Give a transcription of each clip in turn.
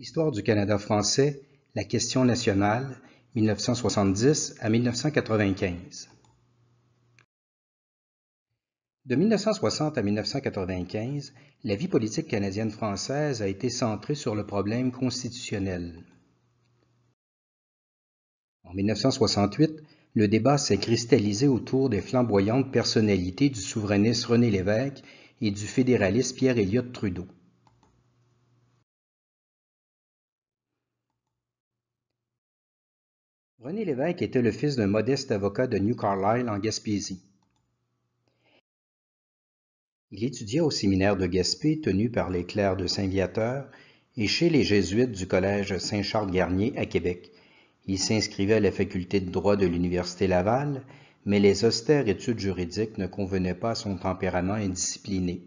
Histoire du Canada français, la question nationale, 1970 à 1995. De 1960 à 1995, la vie politique canadienne française a été centrée sur le problème constitutionnel. En 1968, le débat s'est cristallisé autour des flamboyantes personnalités du souverainiste René Lévesque et du fédéraliste Pierre-Éliott Trudeau. René Lévesque était le fils d'un modeste avocat de New Carlisle en Gaspésie. Il étudia au séminaire de Gaspé tenu par les clercs de Saint-Viateur et chez les jésuites du collège Saint-Charles-Garnier à Québec. Il s'inscrivait à la faculté de droit de l'Université Laval, mais les austères études juridiques ne convenaient pas à son tempérament indiscipliné.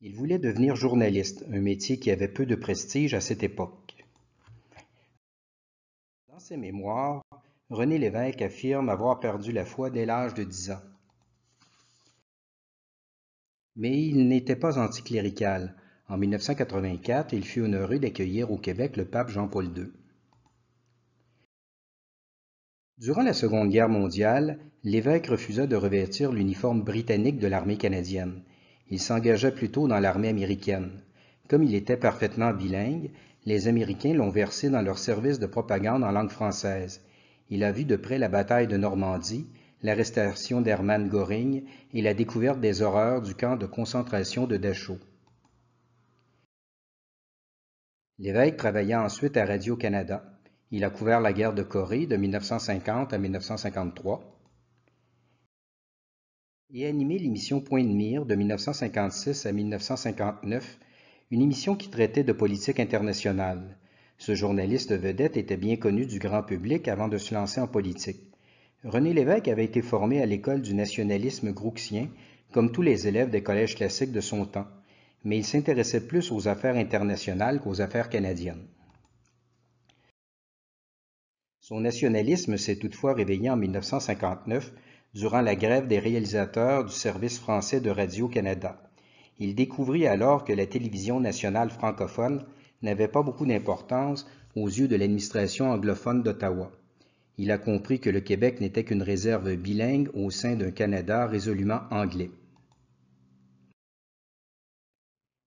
Il voulait devenir journaliste, un métier qui avait peu de prestige à cette époque ses mémoires, René Lévesque affirme avoir perdu la foi dès l'âge de 10 ans. Mais il n'était pas anticlérical. En 1984, il fut honoré d'accueillir au Québec le pape Jean-Paul II. Durant la Seconde Guerre mondiale, l'évêque refusa de revêtir l'uniforme britannique de l'armée canadienne. Il s'engagea plutôt dans l'armée américaine. Comme il était parfaitement bilingue, les Américains l'ont versé dans leur service de propagande en langue française. Il a vu de près la bataille de Normandie, l'arrestation d'Hermann Goring et la découverte des horreurs du camp de concentration de Dachau. L'évêque travailla ensuite à Radio-Canada. Il a couvert la guerre de Corée de 1950 à 1953 et animé l'émission Point de mire de 1956 à 1959 une émission qui traitait de politique internationale. Ce journaliste vedette était bien connu du grand public avant de se lancer en politique. René Lévesque avait été formé à l'école du nationalisme grouxien, comme tous les élèves des collèges classiques de son temps, mais il s'intéressait plus aux affaires internationales qu'aux affaires canadiennes. Son nationalisme s'est toutefois réveillé en 1959 durant la grève des réalisateurs du service français de Radio-Canada. Il découvrit alors que la télévision nationale francophone n'avait pas beaucoup d'importance aux yeux de l'administration anglophone d'Ottawa. Il a compris que le Québec n'était qu'une réserve bilingue au sein d'un Canada résolument anglais.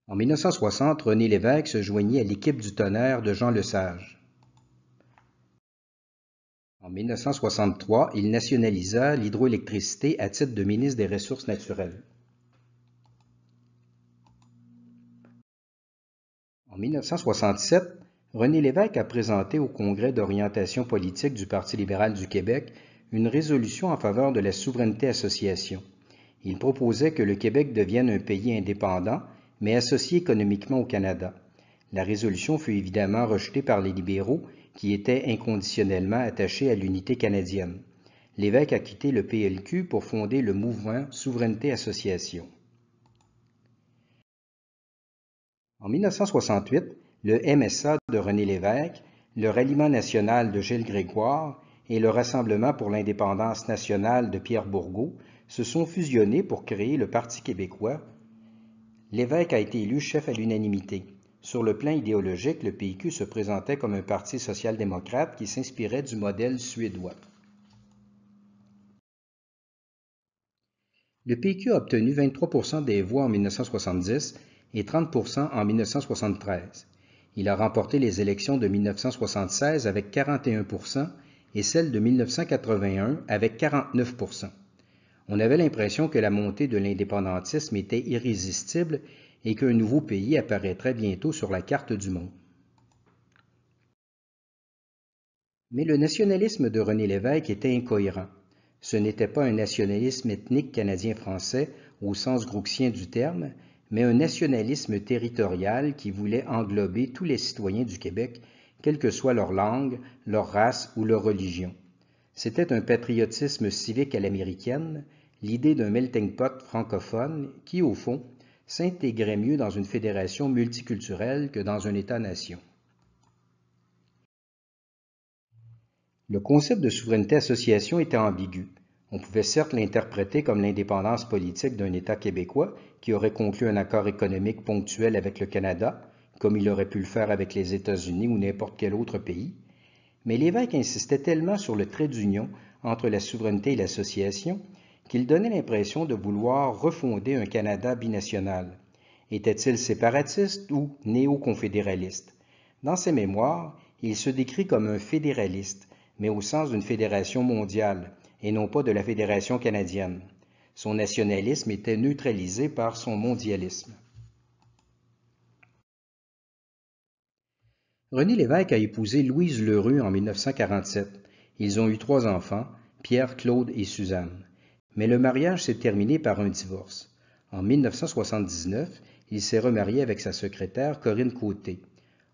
En 1960, René Lévesque se joignit à l'équipe du tonnerre de Jean Lesage. En 1963, il nationalisa l'hydroélectricité à titre de ministre des Ressources naturelles. En 1967, René Lévesque a présenté au Congrès d'orientation politique du Parti libéral du Québec une résolution en faveur de la souveraineté association. Il proposait que le Québec devienne un pays indépendant, mais associé économiquement au Canada. La résolution fut évidemment rejetée par les libéraux, qui étaient inconditionnellement attachés à l'unité canadienne. Lévesque a quitté le PLQ pour fonder le mouvement Souveraineté Association. En 1968, le MSA de René Lévesque, le Ralliement national de Gilles Grégoire et le Rassemblement pour l'indépendance nationale de Pierre Bourgault se sont fusionnés pour créer le Parti québécois. Lévesque a été élu chef à l'unanimité. Sur le plan idéologique, le PQ se présentait comme un parti social-démocrate qui s'inspirait du modèle suédois. Le PQ a obtenu 23 des voix en 1970 et 30 en 1973. Il a remporté les élections de 1976 avec 41 et celles de 1981 avec 49 On avait l'impression que la montée de l'indépendantisme était irrésistible et qu'un nouveau pays apparaîtrait bientôt sur la carte du monde. Mais le nationalisme de René Lévesque était incohérent. Ce n'était pas un nationalisme ethnique canadien-français au sens grouxien du terme, mais un nationalisme territorial qui voulait englober tous les citoyens du Québec, quelle que soit leur langue, leur race ou leur religion. C'était un patriotisme civique à l'américaine, l'idée d'un melting pot francophone qui, au fond, s'intégrait mieux dans une fédération multiculturelle que dans un État-nation. Le concept de souveraineté association était ambigu. On pouvait certes l'interpréter comme l'indépendance politique d'un État québécois qui aurait conclu un accord économique ponctuel avec le Canada, comme il aurait pu le faire avec les États-Unis ou n'importe quel autre pays, mais l'évêque insistait tellement sur le trait d'union entre la souveraineté et l'association qu'il donnait l'impression de vouloir refonder un Canada binational. Était-il séparatiste ou néo-confédéraliste Dans ses mémoires, il se décrit comme un fédéraliste, mais au sens d'une fédération mondiale, et non pas de la Fédération canadienne. Son nationalisme était neutralisé par son mondialisme. René Lévesque a épousé Louise Leroux en 1947. Ils ont eu trois enfants, Pierre, Claude et Suzanne. Mais le mariage s'est terminé par un divorce. En 1979, il s'est remarié avec sa secrétaire Corinne Côté.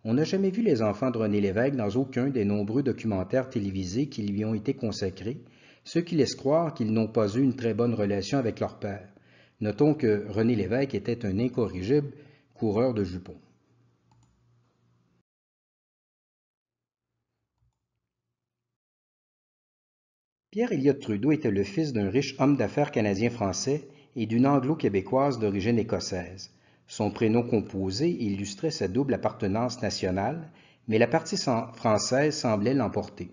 On n'a jamais vu les enfants de René Lévesque dans aucun des nombreux documentaires télévisés qui lui ont été consacrés, ceux qui laisse croire qu'ils n'ont pas eu une très bonne relation avec leur père. Notons que René Lévesque était un incorrigible coureur de jupons. Pierre Elliott Trudeau était le fils d'un riche homme d'affaires canadien-français et d'une anglo-québécoise d'origine écossaise. Son prénom composé illustrait sa double appartenance nationale, mais la partie française semblait l'emporter.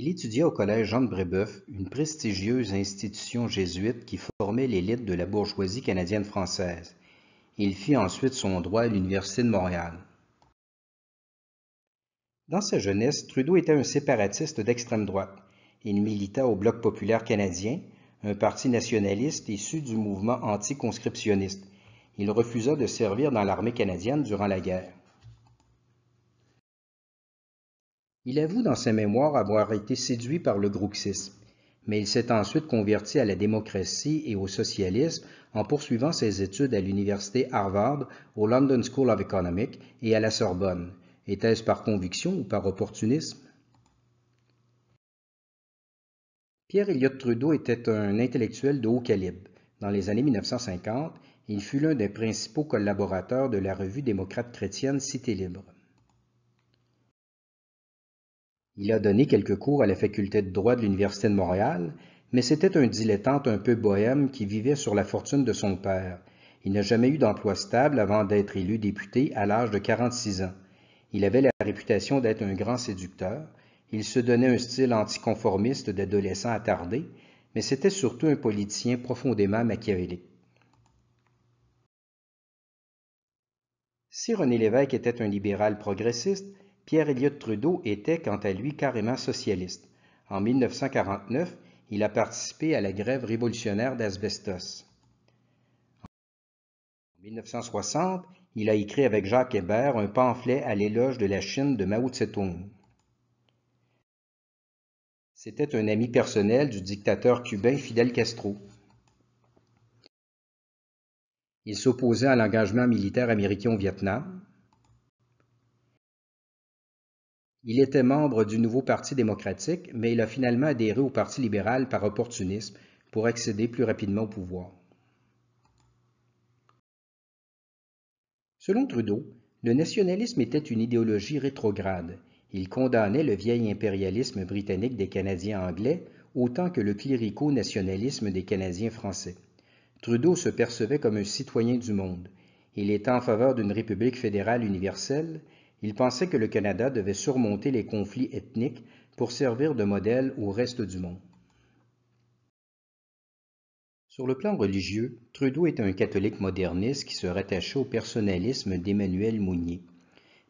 Il étudia au collège Jean-de-Brébeuf, une prestigieuse institution jésuite qui formait l'élite de la bourgeoisie canadienne-française. Il fit ensuite son droit à l'Université de Montréal. Dans sa jeunesse, Trudeau était un séparatiste d'extrême droite. Il milita au Bloc populaire canadien, un parti nationaliste issu du mouvement anticonscriptionniste. Il refusa de servir dans l'armée canadienne durant la guerre. Il avoue dans ses mémoires avoir été séduit par le grouxisme, mais il s'est ensuite converti à la démocratie et au socialisme en poursuivant ses études à l'université Harvard, au London School of Economics et à la Sorbonne. Était-ce par conviction ou par opportunisme Pierre Elliott Trudeau était un intellectuel de haut calibre. Dans les années 1950, il fut l'un des principaux collaborateurs de la revue démocrate chrétienne Cité libre. Il a donné quelques cours à la faculté de droit de l'Université de Montréal, mais c'était un dilettante un peu bohème qui vivait sur la fortune de son père. Il n'a jamais eu d'emploi stable avant d'être élu député à l'âge de 46 ans. Il avait la réputation d'être un grand séducteur, il se donnait un style anticonformiste d'adolescent attardé, mais c'était surtout un politicien profondément machiavélique. Si René Lévesque était un libéral progressiste, Pierre Elliott Trudeau était quant à lui carrément socialiste. En 1949, il a participé à la grève révolutionnaire d'asbestos. En 1960, il a écrit avec Jacques Hébert un pamphlet à l'éloge de la Chine de Mao Tse-tung. C'était un ami personnel du dictateur cubain Fidel Castro. Il s'opposait à l'engagement militaire américain au Vietnam. Il était membre du nouveau Parti démocratique, mais il a finalement adhéré au Parti libéral par opportunisme pour accéder plus rapidement au pouvoir. Selon Trudeau, le nationalisme était une idéologie rétrograde. Il condamnait le vieil impérialisme britannique des Canadiens anglais autant que le clérico-nationalisme des Canadiens français. Trudeau se percevait comme un citoyen du monde. Il était en faveur d'une République fédérale universelle il pensait que le Canada devait surmonter les conflits ethniques pour servir de modèle au reste du monde. Sur le plan religieux, Trudeau est un catholique moderniste qui se rattachait au personnalisme d'Emmanuel Mounier.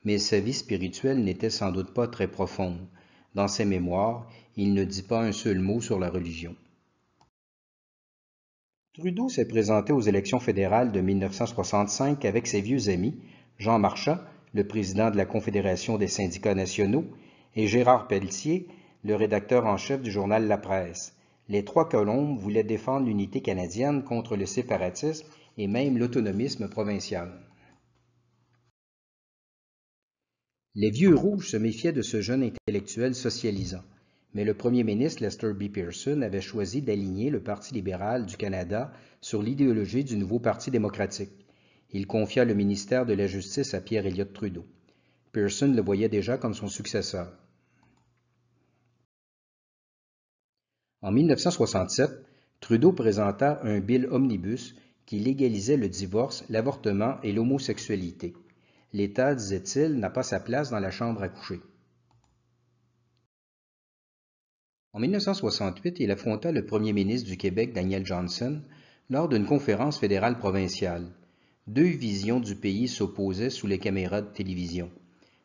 Mais sa vie spirituelle n'était sans doute pas très profonde. Dans ses mémoires, il ne dit pas un seul mot sur la religion. Trudeau s'est présenté aux élections fédérales de 1965 avec ses vieux amis, Jean Marchand, le président de la Confédération des syndicats nationaux, et Gérard Pelletier, le rédacteur en chef du journal La Presse. Les trois colombes voulaient défendre l'unité canadienne contre le séparatisme et même l'autonomisme provincial. Les vieux rouges se méfiaient de ce jeune intellectuel socialisant, mais le premier ministre Lester B. Pearson avait choisi d'aligner le Parti libéral du Canada sur l'idéologie du nouveau Parti démocratique. Il confia le ministère de la Justice à Pierre Elliott Trudeau. Pearson le voyait déjà comme son successeur. En 1967, Trudeau présenta un bill omnibus qui légalisait le divorce, l'avortement et l'homosexualité. L'État, disait-il, n'a pas sa place dans la chambre à coucher. En 1968, il affronta le premier ministre du Québec, Daniel Johnson, lors d'une conférence fédérale provinciale deux visions du pays s'opposaient sous les caméras de télévision.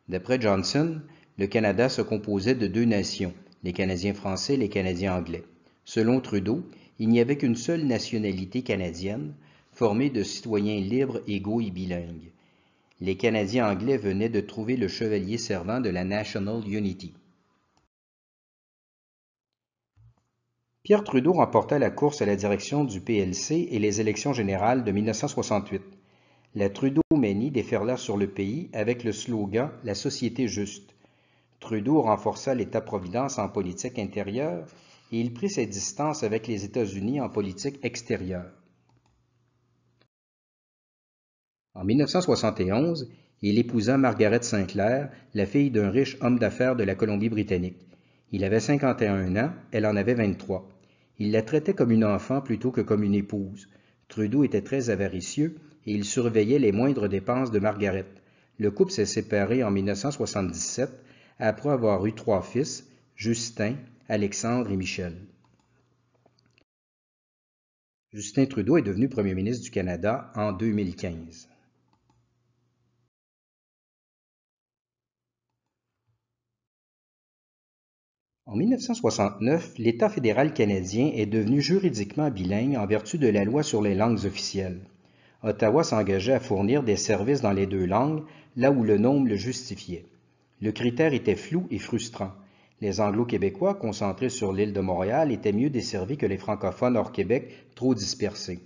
D'après Johnson, le Canada se composait de deux nations, les Canadiens français et les Canadiens anglais. Selon Trudeau, il n'y avait qu'une seule nationalité canadienne, formée de citoyens libres, égaux et bilingues. Les Canadiens anglais venaient de trouver le chevalier servant de la National Unity. Pierre Trudeau remporta la course à la direction du PLC et les élections générales de 1968. La trudeau ménie déferla sur le pays avec le slogan « La société juste ». Trudeau renforça l'État-providence en politique intérieure et il prit ses distances avec les États-Unis en politique extérieure. En 1971, il épousa Margaret Sinclair, la fille d'un riche homme d'affaires de la Colombie-Britannique. Il avait 51 ans, elle en avait 23. Il la traitait comme une enfant plutôt que comme une épouse. Trudeau était très avaricieux et il surveillait les moindres dépenses de Margaret. Le couple s'est séparé en 1977 après avoir eu trois fils, Justin, Alexandre et Michel. Justin Trudeau est devenu Premier ministre du Canada en 2015. En 1969, l'État fédéral canadien est devenu juridiquement bilingue en vertu de la loi sur les langues officielles. Ottawa s'engageait à fournir des services dans les deux langues, là où le nombre le justifiait. Le critère était flou et frustrant. Les Anglo-Québécois, concentrés sur l'île de Montréal, étaient mieux desservis que les francophones hors Québec, trop dispersés.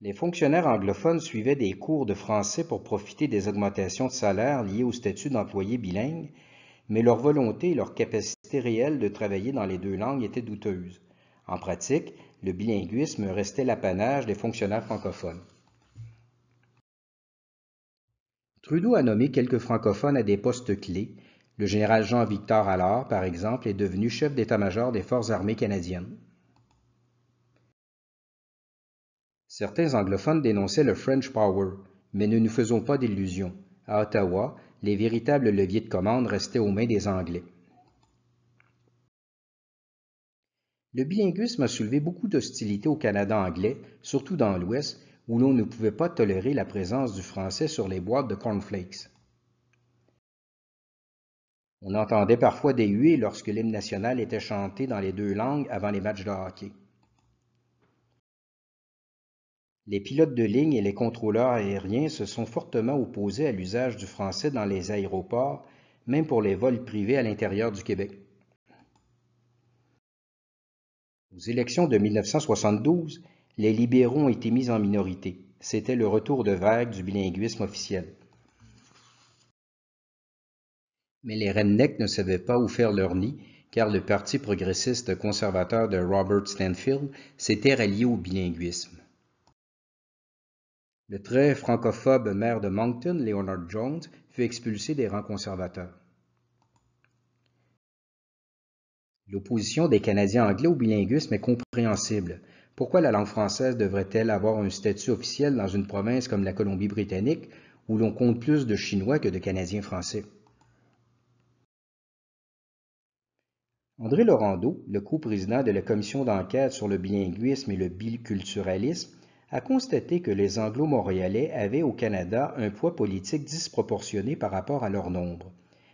Les fonctionnaires anglophones suivaient des cours de français pour profiter des augmentations de salaire liées au statut d'employé bilingue, mais leur volonté et leur capacité réelle de travailler dans les deux langues étaient douteuses. En pratique, le bilinguisme restait l'apanage des fonctionnaires francophones. Trudeau a nommé quelques francophones à des postes clés. Le général Jean-Victor Allard, par exemple, est devenu chef d'état-major des Forces armées canadiennes. Certains anglophones dénonçaient le French Power, mais ne nous faisons pas d'illusions. À Ottawa, les véritables leviers de commande restaient aux mains des Anglais. Le bilinguisme a soulevé beaucoup d'hostilité au Canada anglais, surtout dans l'Ouest, où l'on ne pouvait pas tolérer la présence du français sur les boîtes de cornflakes. On entendait parfois des huées lorsque l'hymne national était chanté dans les deux langues avant les matchs de hockey. Les pilotes de ligne et les contrôleurs aériens se sont fortement opposés à l'usage du français dans les aéroports, même pour les vols privés à l'intérieur du Québec. Aux élections de 1972, les libéraux ont été mis en minorité. C'était le retour de vague du bilinguisme officiel. Mais les rednecks ne savaient pas où faire leur nid, car le Parti progressiste conservateur de Robert Stanfield s'était rallié au bilinguisme. Le très francophobe maire de Moncton, Leonard Jones, fut expulsé des rangs conservateurs. L'opposition des Canadiens anglais au bilinguisme est compréhensible. Pourquoi la langue française devrait-elle avoir un statut officiel dans une province comme la Colombie-Britannique, où l'on compte plus de Chinois que de Canadiens français? André Laurando, le co-président de la commission d'enquête sur le bilinguisme et le biculturalisme, a constaté que les Anglo-Montréalais avaient au Canada un poids politique disproportionné par rapport à leur nombre.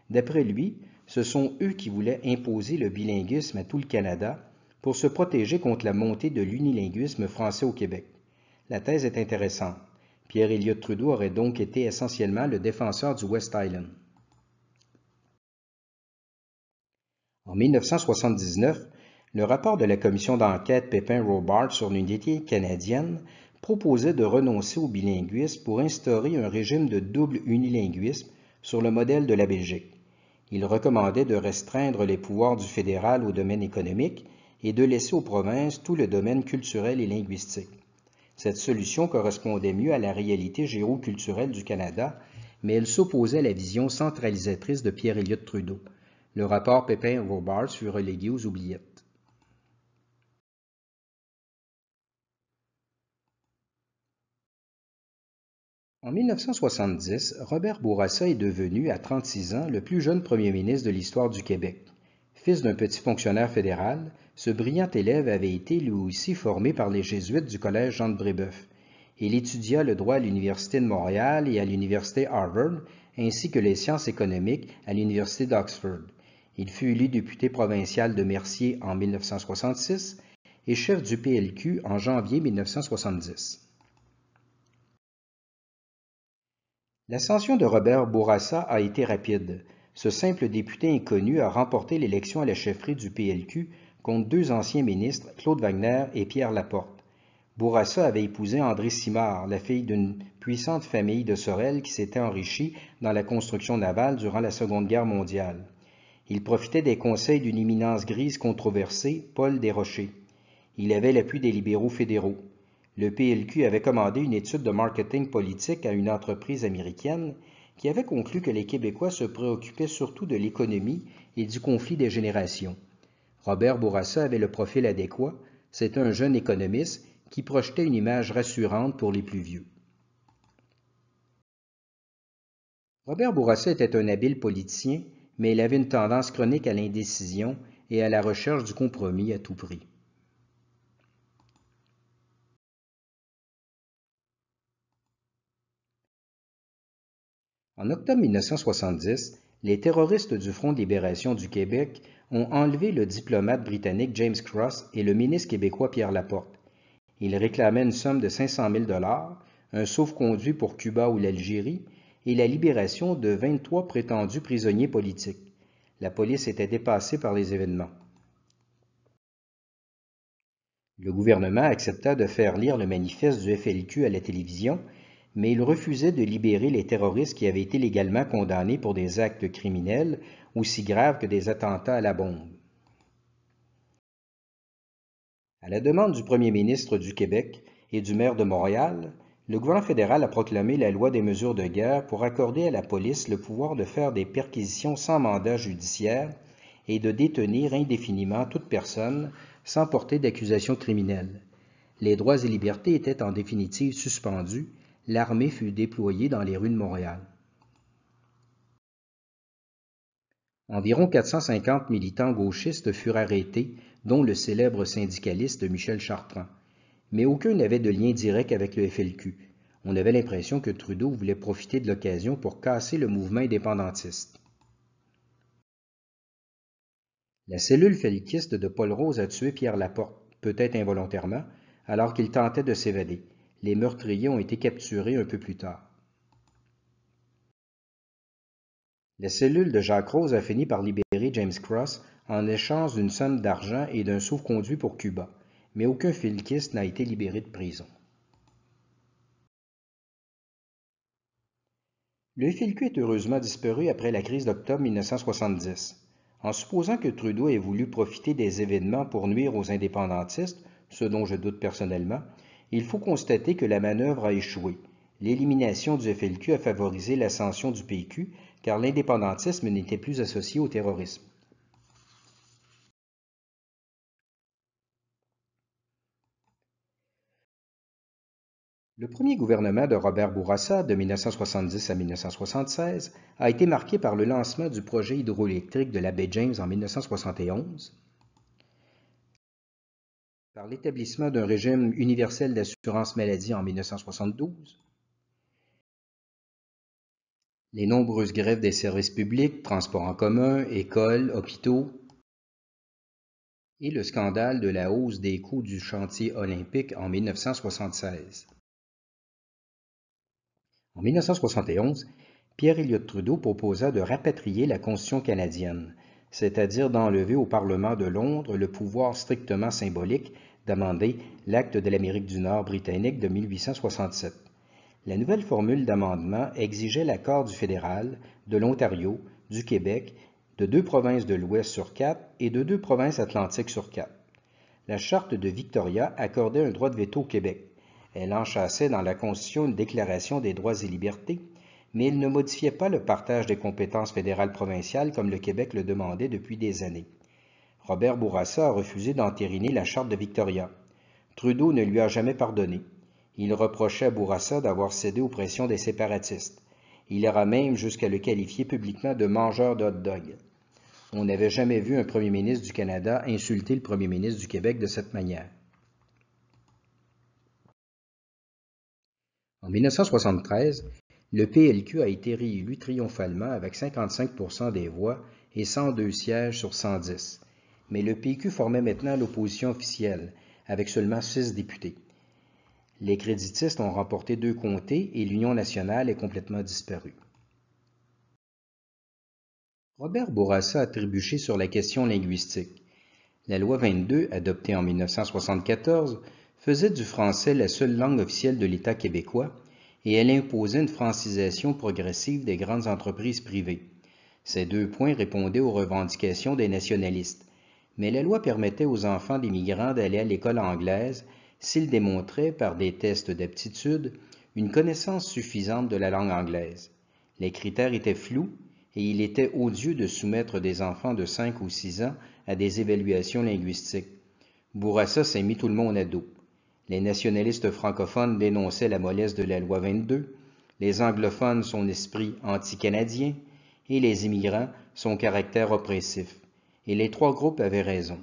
D'après lui, ce sont eux qui voulaient imposer le bilinguisme à tout le Canada pour se protéger contre la montée de l'unilinguisme français au Québec. La thèse est intéressante. Pierre Elliott Trudeau aurait donc été essentiellement le défenseur du West Island. En 1979, le rapport de la commission d'enquête Pépin-Robart sur l'unité canadienne proposait de renoncer au bilinguisme pour instaurer un régime de double unilinguisme sur le modèle de la Belgique. Il recommandait de restreindre les pouvoirs du fédéral au domaine économique et de laisser aux provinces tout le domaine culturel et linguistique. Cette solution correspondait mieux à la réalité géoculturelle du Canada, mais elle s'opposait à la vision centralisatrice de Pierre-Éliott Trudeau. Le rapport Pépin-Robards fut relégué aux oubliettes. En 1970, Robert Bourassa est devenu, à 36 ans, le plus jeune premier ministre de l'histoire du Québec. Fils d'un petit fonctionnaire fédéral, ce brillant élève avait été lui aussi formé par les jésuites du collège Jean de Brébeuf. Il étudia le droit à l'Université de Montréal et à l'Université Harvard, ainsi que les sciences économiques à l'Université d'Oxford. Il fut élu député provincial de Mercier en 1966 et chef du PLQ en janvier 1970. L'ascension de Robert Bourassa a été rapide. Ce simple député inconnu a remporté l'élection à la chefferie du PLQ contre deux anciens ministres, Claude Wagner et Pierre Laporte. Bourassa avait épousé André Simard, la fille d'une puissante famille de Sorel qui s'était enrichie dans la construction navale durant la Seconde Guerre mondiale. Il profitait des conseils d'une éminence grise controversée, Paul Desrochers. Il avait l'appui des libéraux fédéraux. Le PLQ avait commandé une étude de marketing politique à une entreprise américaine qui avait conclu que les Québécois se préoccupaient surtout de l'économie et du conflit des générations. Robert Bourassa avait le profil adéquat, c'est un jeune économiste qui projetait une image rassurante pour les plus vieux. Robert Bourassa était un habile politicien, mais il avait une tendance chronique à l'indécision et à la recherche du compromis à tout prix. En octobre 1970, les terroristes du Front de libération du Québec ont enlevé le diplomate britannique James Cross et le ministre québécois Pierre Laporte. Ils réclamaient une somme de 500 000 dollars, un sauf-conduit pour Cuba ou l'Algérie et la libération de 23 prétendus prisonniers politiques. La police était dépassée par les événements. Le gouvernement accepta de faire lire le manifeste du FLQ à la télévision mais il refusait de libérer les terroristes qui avaient été légalement condamnés pour des actes criminels aussi graves que des attentats à la bombe. À la demande du premier ministre du Québec et du maire de Montréal, le gouvernement fédéral a proclamé la loi des mesures de guerre pour accorder à la police le pouvoir de faire des perquisitions sans mandat judiciaire et de détenir indéfiniment toute personne sans porter d'accusation criminelle. Les droits et libertés étaient en définitive suspendus l'armée fut déployée dans les rues de Montréal. Environ 450 militants gauchistes furent arrêtés, dont le célèbre syndicaliste Michel Chartrand. Mais aucun n'avait de lien direct avec le FLQ. On avait l'impression que Trudeau voulait profiter de l'occasion pour casser le mouvement indépendantiste. La cellule féliciste de Paul Rose a tué Pierre Laporte, peut-être involontairement, alors qu'il tentait de s'évader. Les meurtriers ont été capturés un peu plus tard. La cellule de Jacques Rose a fini par libérer James Cross en échange d'une somme d'argent et d'un sauf-conduit pour Cuba, mais aucun filquiste n'a été libéré de prison. Le filcu est heureusement disparu après la crise d'octobre 1970. En supposant que Trudeau ait voulu profiter des événements pour nuire aux indépendantistes, ce dont je doute personnellement, il faut constater que la manœuvre a échoué. L'élimination du FLQ a favorisé l'ascension du PQ, car l'indépendantisme n'était plus associé au terrorisme. Le premier gouvernement de Robert Bourassa, de 1970 à 1976, a été marqué par le lancement du projet hydroélectrique de la baie James en 1971, par l'établissement d'un régime universel d'assurance maladie en 1972, les nombreuses grèves des services publics, transports en commun, écoles, hôpitaux, et le scandale de la hausse des coûts du chantier olympique en 1976. En 1971, Pierre Elliott Trudeau proposa de rapatrier la Constitution canadienne, c'est-à-dire d'enlever au Parlement de Londres le pouvoir strictement symbolique d'amender l'Acte de l'Amérique du Nord britannique de 1867. La nouvelle formule d'amendement exigeait l'accord du fédéral, de l'Ontario, du Québec, de deux provinces de l'Ouest sur quatre et de deux provinces atlantiques sur quatre. La charte de Victoria accordait un droit de veto au Québec. Elle enchâssait dans la Constitution une déclaration des droits et libertés, mais elle ne modifiait pas le partage des compétences fédérales provinciales comme le Québec le demandait depuis des années. Robert Bourassa a refusé d'entériner la charte de Victoria. Trudeau ne lui a jamais pardonné. Il reprochait à Bourassa d'avoir cédé aux pressions des séparatistes. Il ira même jusqu'à le qualifier publiquement de mangeur de hot-dog. On n'avait jamais vu un premier ministre du Canada insulter le premier ministre du Québec de cette manière. En 1973, le PLQ a été réélu triomphalement avec 55 des voix et 102 sièges sur 110 mais le PQ formait maintenant l'opposition officielle, avec seulement six députés. Les créditistes ont remporté deux comtés et l'Union nationale est complètement disparue. Robert Bourassa a trébuché sur la question linguistique. La loi 22, adoptée en 1974, faisait du français la seule langue officielle de l'État québécois et elle imposait une francisation progressive des grandes entreprises privées. Ces deux points répondaient aux revendications des nationalistes mais la loi permettait aux enfants d'immigrants d'aller à l'école anglaise s'ils démontraient par des tests d'aptitude une connaissance suffisante de la langue anglaise. Les critères étaient flous et il était odieux de soumettre des enfants de 5 ou 6 ans à des évaluations linguistiques. Bourassa s'est mis tout le monde à dos. Les nationalistes francophones dénonçaient la mollesse de la loi 22, les anglophones son esprit anti-canadien et les immigrants son caractère oppressif et les trois groupes avaient raison.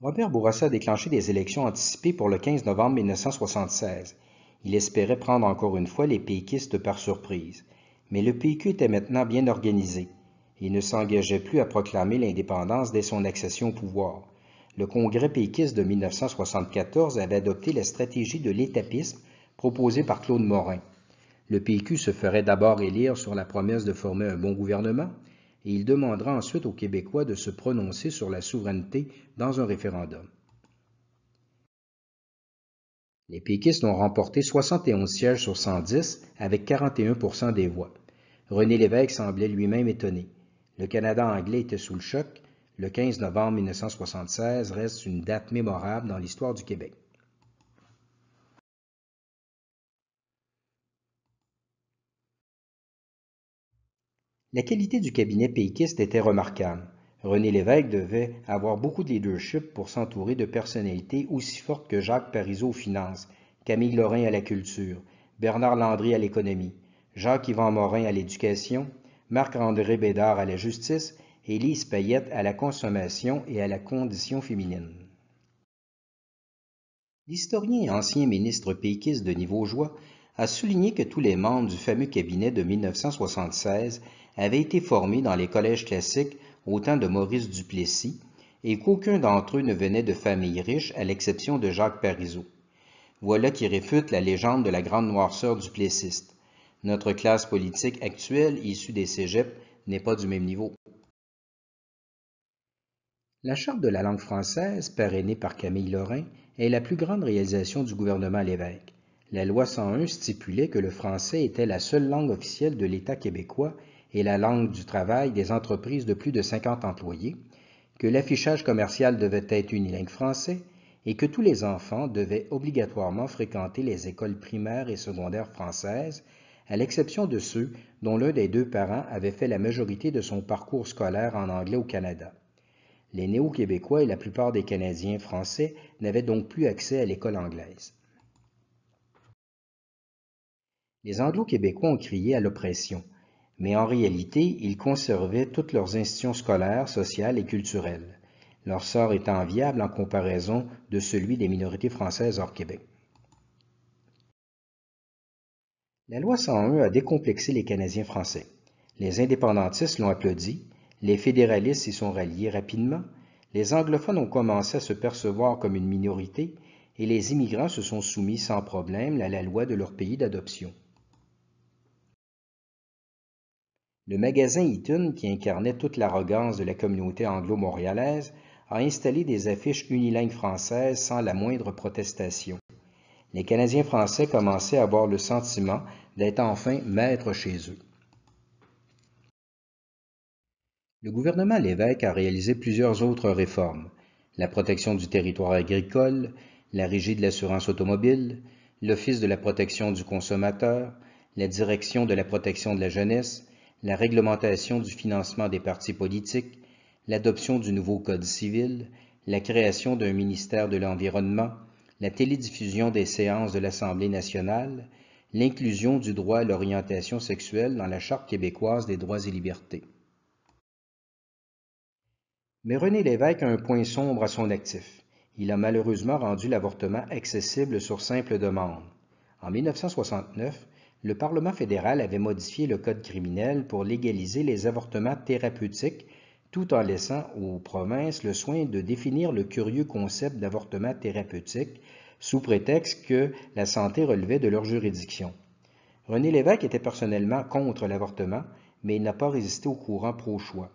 Robert Bourassa a déclenché des élections anticipées pour le 15 novembre 1976. Il espérait prendre encore une fois les péquistes par surprise. Mais le PQ était maintenant bien organisé. Il ne s'engageait plus à proclamer l'indépendance dès son accession au pouvoir. Le Congrès péquiste de 1974 avait adopté la stratégie de l'étapisme proposée par Claude Morin. Le PQ se ferait d'abord élire sur la promesse de former un bon gouvernement, et il demandera ensuite aux Québécois de se prononcer sur la souveraineté dans un référendum. Les péquistes ont remporté 71 sièges sur 110 avec 41 des voix. René Lévesque semblait lui-même étonné. Le Canada anglais était sous le choc. Le 15 novembre 1976 reste une date mémorable dans l'histoire du Québec. La qualité du cabinet péquiste était remarquable. René Lévesque devait avoir beaucoup de leadership pour s'entourer de personnalités aussi fortes que Jacques Parizeau aux finances, Camille Lorrain à la culture, Bernard Landry à l'économie, Jacques-Yvan Morin à l'éducation, Marc-André Bédard à la justice et Lise Payette à la consommation et à la condition féminine. L'historien et ancien ministre péquiste de Niveau-Joie a souligné que tous les membres du fameux cabinet de 1976 avaient été formés dans les collèges classiques au temps de Maurice Duplessis et qu'aucun d'entre eux ne venait de familles riches à l'exception de Jacques Parizeau. Voilà qui réfute la légende de la grande noirceur duplessiste. Notre classe politique actuelle, issue des cégeps, n'est pas du même niveau. La Charte de la langue française, parrainée par Camille Lorrain, est la plus grande réalisation du gouvernement l'évêque. La loi 101 stipulait que le français était la seule langue officielle de l'État québécois et la langue du travail des entreprises de plus de 50 employés, que l'affichage commercial devait être unilingue français et que tous les enfants devaient obligatoirement fréquenter les écoles primaires et secondaires françaises, à l'exception de ceux dont l'un des deux parents avait fait la majorité de son parcours scolaire en anglais au Canada. Les néo-québécois et la plupart des Canadiens français n'avaient donc plus accès à l'école anglaise. Les anglo-québécois ont crié à l'oppression, mais en réalité, ils conservaient toutes leurs institutions scolaires, sociales et culturelles. Leur sort est enviable en comparaison de celui des minorités françaises hors Québec. La loi 101 a décomplexé les Canadiens français. Les indépendantistes l'ont applaudi, les fédéralistes s'y sont ralliés rapidement, les anglophones ont commencé à se percevoir comme une minorité et les immigrants se sont soumis sans problème à la loi de leur pays d'adoption. Le magasin Eaton, qui incarnait toute l'arrogance de la communauté anglo-montréalaise, a installé des affiches unilingues françaises sans la moindre protestation. Les Canadiens français commençaient à avoir le sentiment d'être enfin maîtres chez eux. Le gouvernement l'évêque a réalisé plusieurs autres réformes. La protection du territoire agricole, la régie de l'assurance automobile, l'Office de la protection du consommateur, la direction de la protection de la jeunesse, la réglementation du financement des partis politiques, l'adoption du nouveau Code civil, la création d'un ministère de l'Environnement, la télédiffusion des séances de l'Assemblée nationale, l'inclusion du droit à l'orientation sexuelle dans la Charte québécoise des droits et libertés. Mais René Lévesque a un point sombre à son actif. Il a malheureusement rendu l'avortement accessible sur simple demande. En 1969, le Parlement fédéral avait modifié le Code criminel pour légaliser les avortements thérapeutiques, tout en laissant aux provinces le soin de définir le curieux concept d'avortement thérapeutique, sous prétexte que la santé relevait de leur juridiction. René Lévesque était personnellement contre l'avortement, mais il n'a pas résisté au courant pro-choix.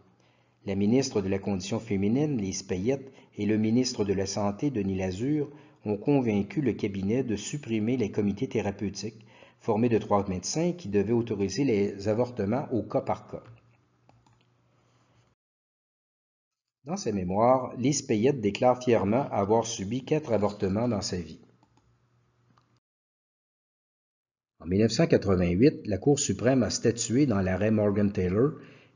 La ministre de la Condition féminine, Lise Payette, et le ministre de la Santé, Denis Lazure, ont convaincu le cabinet de supprimer les comités thérapeutiques, formé de trois médecins qui devaient autoriser les avortements au cas par cas. Dans ses mémoires, Lise Payette déclare fièrement avoir subi quatre avortements dans sa vie. En 1988, la Cour suprême a statué dans l'arrêt Morgan Taylor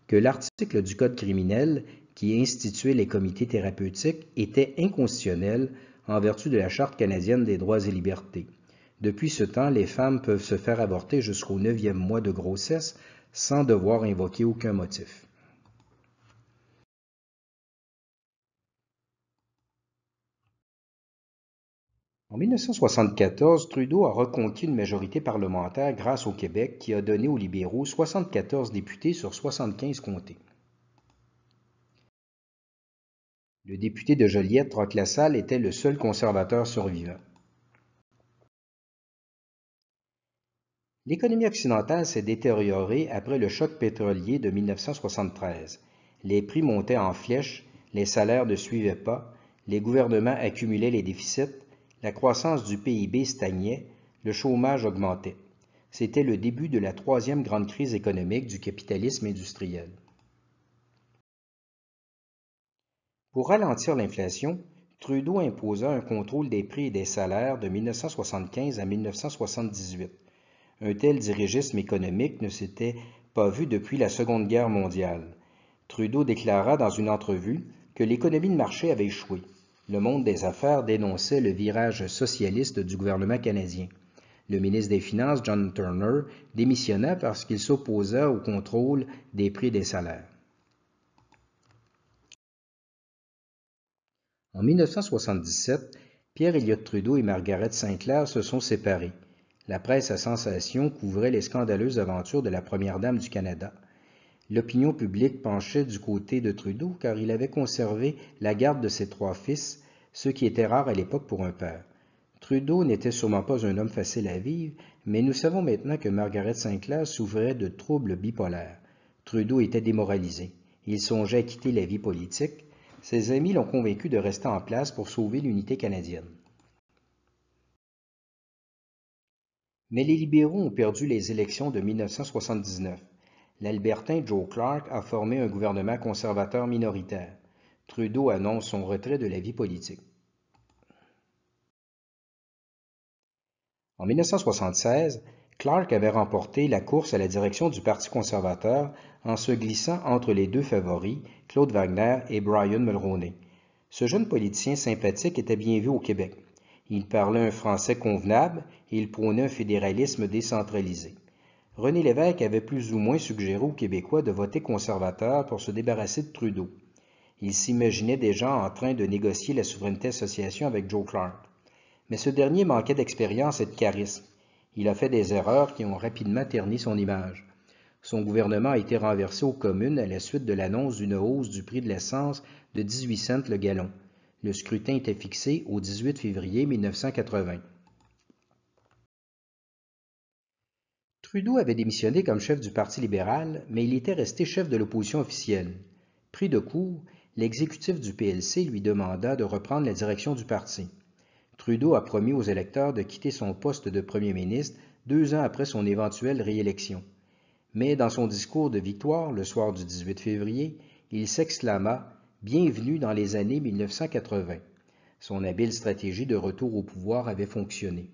que l'article du Code criminel qui instituait les comités thérapeutiques était inconstitutionnel en vertu de la Charte canadienne des droits et libertés. Depuis ce temps, les femmes peuvent se faire avorter jusqu'au neuvième mois de grossesse sans devoir invoquer aucun motif. En 1974, Trudeau a reconquis une majorité parlementaire grâce au Québec qui a donné aux libéraux 74 députés sur 75 comtés. Le député de Joliette, Roc-Lassalle était le seul conservateur survivant. L'économie occidentale s'est détériorée après le choc pétrolier de 1973. Les prix montaient en flèche, les salaires ne suivaient pas, les gouvernements accumulaient les déficits, la croissance du PIB stagnait, le chômage augmentait. C'était le début de la troisième grande crise économique du capitalisme industriel. Pour ralentir l'inflation, Trudeau imposa un contrôle des prix et des salaires de 1975 à 1978 un tel dirigisme économique ne s'était pas vu depuis la Seconde Guerre mondiale. Trudeau déclara dans une entrevue que l'économie de marché avait échoué. Le monde des affaires dénonçait le virage socialiste du gouvernement canadien. Le ministre des Finances, John Turner, démissionna parce qu'il s'opposa au contrôle des prix des salaires. En 1977, Pierre Elliott Trudeau et Margaret Sinclair se sont séparés. La presse à sensation couvrait les scandaleuses aventures de la Première Dame du Canada. L'opinion publique penchait du côté de Trudeau car il avait conservé la garde de ses trois fils, ce qui était rare à l'époque pour un père. Trudeau n'était sûrement pas un homme facile à vivre, mais nous savons maintenant que Margaret Sinclair souffrait de troubles bipolaires. Trudeau était démoralisé. Il songeait à quitter la vie politique. Ses amis l'ont convaincu de rester en place pour sauver l'unité canadienne. Mais les libéraux ont perdu les élections de 1979. L'Albertain Joe Clark a formé un gouvernement conservateur minoritaire. Trudeau annonce son retrait de la vie politique. En 1976, Clark avait remporté la course à la direction du Parti conservateur en se glissant entre les deux favoris, Claude Wagner et Brian Mulroney. Ce jeune politicien sympathique était bien vu au Québec. Il parlait un français convenable et il prônait un fédéralisme décentralisé. René Lévesque avait plus ou moins suggéré aux Québécois de voter conservateur pour se débarrasser de Trudeau. Il s'imaginait déjà en train de négocier la souveraineté association avec Joe Clark. Mais ce dernier manquait d'expérience et de charisme. Il a fait des erreurs qui ont rapidement terni son image. Son gouvernement a été renversé aux communes à la suite de l'annonce d'une hausse du prix de l'essence de 18 cents le gallon. Le scrutin était fixé au 18 février 1980. Trudeau avait démissionné comme chef du Parti libéral, mais il était resté chef de l'opposition officielle. Pris de court, l'exécutif du PLC lui demanda de reprendre la direction du parti. Trudeau a promis aux électeurs de quitter son poste de premier ministre deux ans après son éventuelle réélection. Mais dans son discours de victoire le soir du 18 février, il s'exclama bienvenue dans les années 1980. Son habile stratégie de retour au pouvoir avait fonctionné.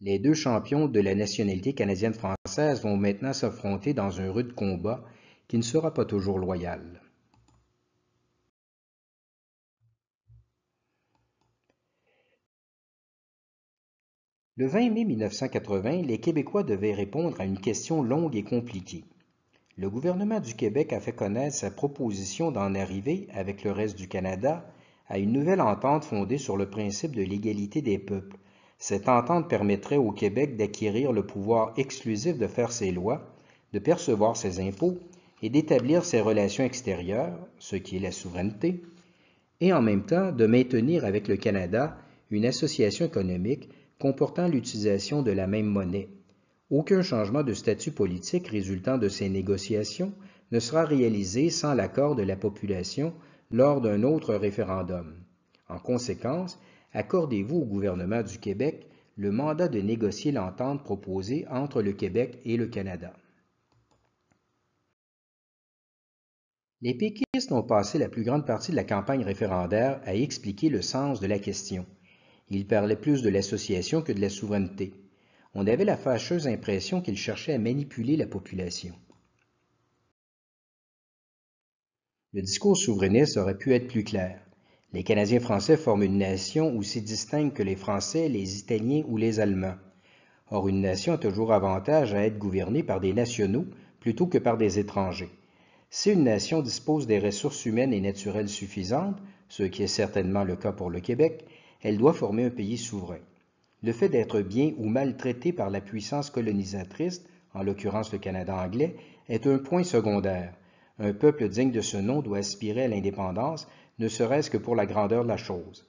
Les deux champions de la nationalité canadienne-française vont maintenant s'affronter dans un rude combat qui ne sera pas toujours loyal. Le 20 mai 1980, les Québécois devaient répondre à une question longue et compliquée le gouvernement du Québec a fait connaître sa proposition d'en arriver, avec le reste du Canada, à une nouvelle entente fondée sur le principe de l'égalité des peuples. Cette entente permettrait au Québec d'acquérir le pouvoir exclusif de faire ses lois, de percevoir ses impôts et d'établir ses relations extérieures, ce qui est la souveraineté, et en même temps de maintenir avec le Canada une association économique comportant l'utilisation de la même monnaie, aucun changement de statut politique résultant de ces négociations ne sera réalisé sans l'accord de la population lors d'un autre référendum. En conséquence, accordez-vous au gouvernement du Québec le mandat de négocier l'entente proposée entre le Québec et le Canada. Les péquistes ont passé la plus grande partie de la campagne référendaire à expliquer le sens de la question. Ils parlaient plus de l'association que de la souveraineté on avait la fâcheuse impression qu'il cherchait à manipuler la population. Le discours souverainiste aurait pu être plus clair. Les Canadiens français forment une nation aussi distincte que les Français, les Italiens ou les Allemands. Or, une nation a toujours avantage à être gouvernée par des nationaux plutôt que par des étrangers. Si une nation dispose des ressources humaines et naturelles suffisantes, ce qui est certainement le cas pour le Québec, elle doit former un pays souverain. Le fait d'être bien ou mal traité par la puissance colonisatrice, en l'occurrence le Canada anglais, est un point secondaire. Un peuple digne de ce nom doit aspirer à l'indépendance, ne serait-ce que pour la grandeur de la chose.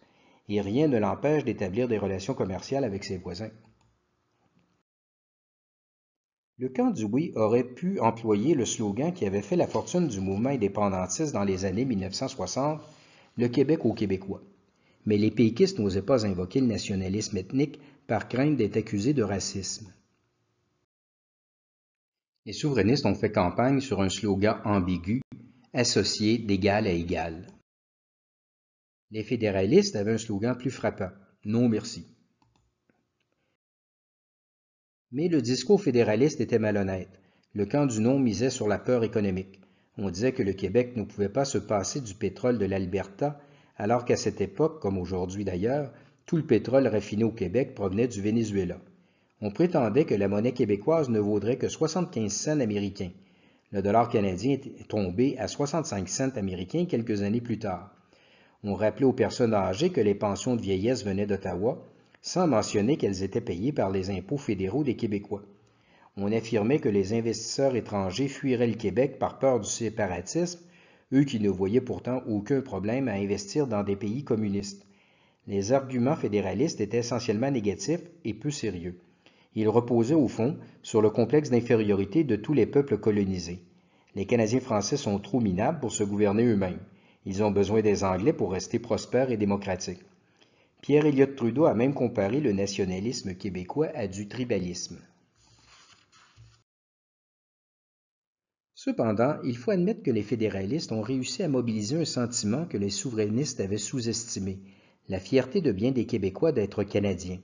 Et rien ne l'empêche d'établir des relations commerciales avec ses voisins. Le camp du oui aurait pu employer le slogan qui avait fait la fortune du mouvement indépendantiste dans les années 1960, le Québec aux Québécois mais les péquistes n'osaient pas invoquer le nationalisme ethnique par crainte d'être accusés de racisme. Les souverainistes ont fait campagne sur un slogan ambigu, associé d'égal à égal. Les fédéralistes avaient un slogan plus frappant, non merci. Mais le discours fédéraliste était malhonnête. Le camp du non misait sur la peur économique. On disait que le Québec ne pouvait pas se passer du pétrole de l'Alberta alors qu'à cette époque, comme aujourd'hui d'ailleurs, tout le pétrole raffiné au Québec provenait du Venezuela. On prétendait que la monnaie québécoise ne vaudrait que 75 cents américains. Le dollar canadien est tombé à 65 cents américains quelques années plus tard. On rappelait aux personnes âgées que les pensions de vieillesse venaient d'Ottawa, sans mentionner qu'elles étaient payées par les impôts fédéraux des Québécois. On affirmait que les investisseurs étrangers fuiraient le Québec par peur du séparatisme eux qui ne voyaient pourtant aucun problème à investir dans des pays communistes. Les arguments fédéralistes étaient essentiellement négatifs et peu sérieux. Ils reposaient au fond sur le complexe d'infériorité de tous les peuples colonisés. Les Canadiens français sont trop minables pour se gouverner eux-mêmes. Ils ont besoin des Anglais pour rester prospères et démocratiques. Pierre Elliott Trudeau a même comparé le nationalisme québécois à du tribalisme. Cependant, il faut admettre que les fédéralistes ont réussi à mobiliser un sentiment que les souverainistes avaient sous-estimé, la fierté de bien des Québécois d'être Canadiens.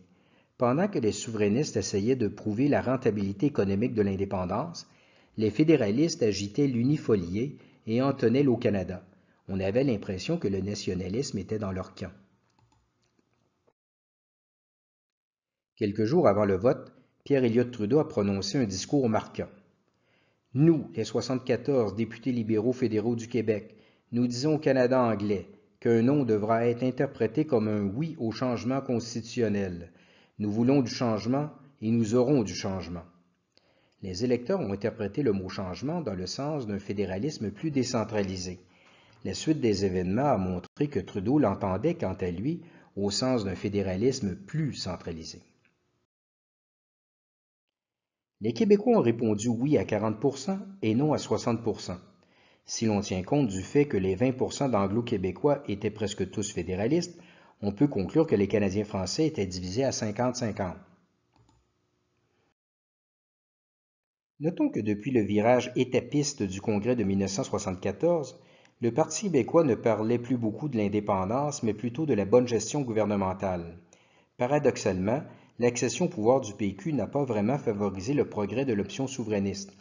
Pendant que les souverainistes essayaient de prouver la rentabilité économique de l'indépendance, les fédéralistes agitaient l'unifolié et entonnaient au Canada. On avait l'impression que le nationalisme était dans leur camp. Quelques jours avant le vote, Pierre Elliott Trudeau a prononcé un discours marquant. Nous, les 74 députés libéraux fédéraux du Québec, nous disons au Canada anglais qu'un non devra être interprété comme un oui au changement constitutionnel. Nous voulons du changement et nous aurons du changement. Les électeurs ont interprété le mot changement dans le sens d'un fédéralisme plus décentralisé. La suite des événements a montré que Trudeau l'entendait quant à lui au sens d'un fédéralisme plus centralisé. Les Québécois ont répondu oui à 40 et non à 60 Si l'on tient compte du fait que les 20 d'anglo-québécois étaient presque tous fédéralistes, on peut conclure que les Canadiens français étaient divisés à 50-50. Notons que depuis le virage étapiste du Congrès de 1974, le Parti québécois ne parlait plus beaucoup de l'indépendance, mais plutôt de la bonne gestion gouvernementale. Paradoxalement, l'accession au pouvoir du PQ n'a pas vraiment favorisé le progrès de l'option souverainiste.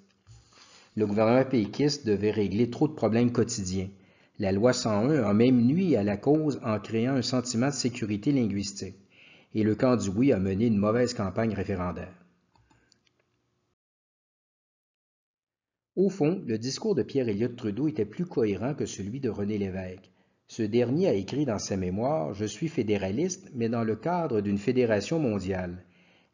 Le gouvernement péquiste devait régler trop de problèmes quotidiens. La loi 101 a même nuit à la cause en créant un sentiment de sécurité linguistique. Et le camp du oui a mené une mauvaise campagne référendaire. Au fond, le discours de Pierre Elliott Trudeau était plus cohérent que celui de René Lévesque. Ce dernier a écrit dans sa mémoire « Je suis fédéraliste, mais dans le cadre d'une fédération mondiale.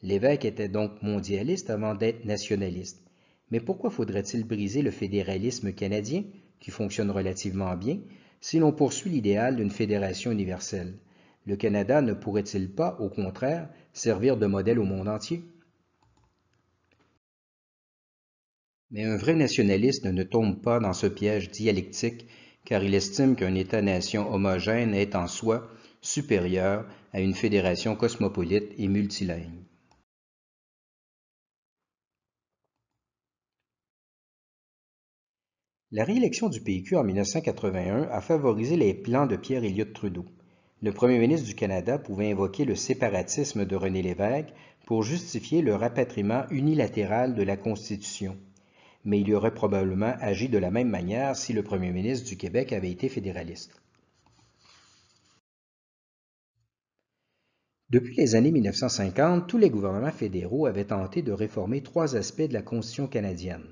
L'évêque était donc mondialiste avant d'être nationaliste. Mais pourquoi faudrait-il briser le fédéralisme canadien, qui fonctionne relativement bien, si l'on poursuit l'idéal d'une fédération universelle Le Canada ne pourrait-il pas, au contraire, servir de modèle au monde entier Mais un vrai nationaliste ne tombe pas dans ce piège dialectique car il estime qu'un État-nation homogène est en soi supérieur à une fédération cosmopolite et multilingue. La réélection du PQ en 1981 a favorisé les plans de Pierre Elliott Trudeau. Le premier ministre du Canada pouvait invoquer le séparatisme de René Lévesque pour justifier le rapatriement unilatéral de la Constitution mais il aurait probablement agi de la même manière si le premier ministre du Québec avait été fédéraliste. Depuis les années 1950, tous les gouvernements fédéraux avaient tenté de réformer trois aspects de la Constitution canadienne.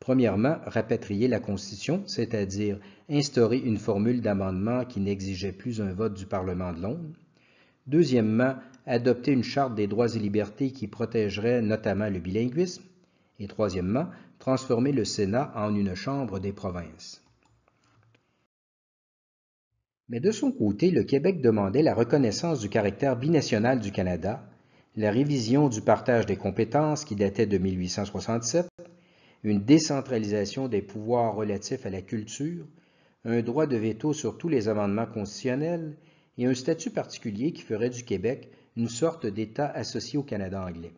Premièrement, rapatrier la Constitution, c'est-à-dire instaurer une formule d'amendement qui n'exigeait plus un vote du Parlement de Londres. Deuxièmement, adopter une charte des droits et libertés qui protégerait notamment le bilinguisme. Et troisièmement, transformer le Sénat en une Chambre des provinces. Mais de son côté, le Québec demandait la reconnaissance du caractère binational du Canada, la révision du partage des compétences qui datait de 1867, une décentralisation des pouvoirs relatifs à la culture, un droit de veto sur tous les amendements constitutionnels et un statut particulier qui ferait du Québec une sorte d'État associé au Canada anglais.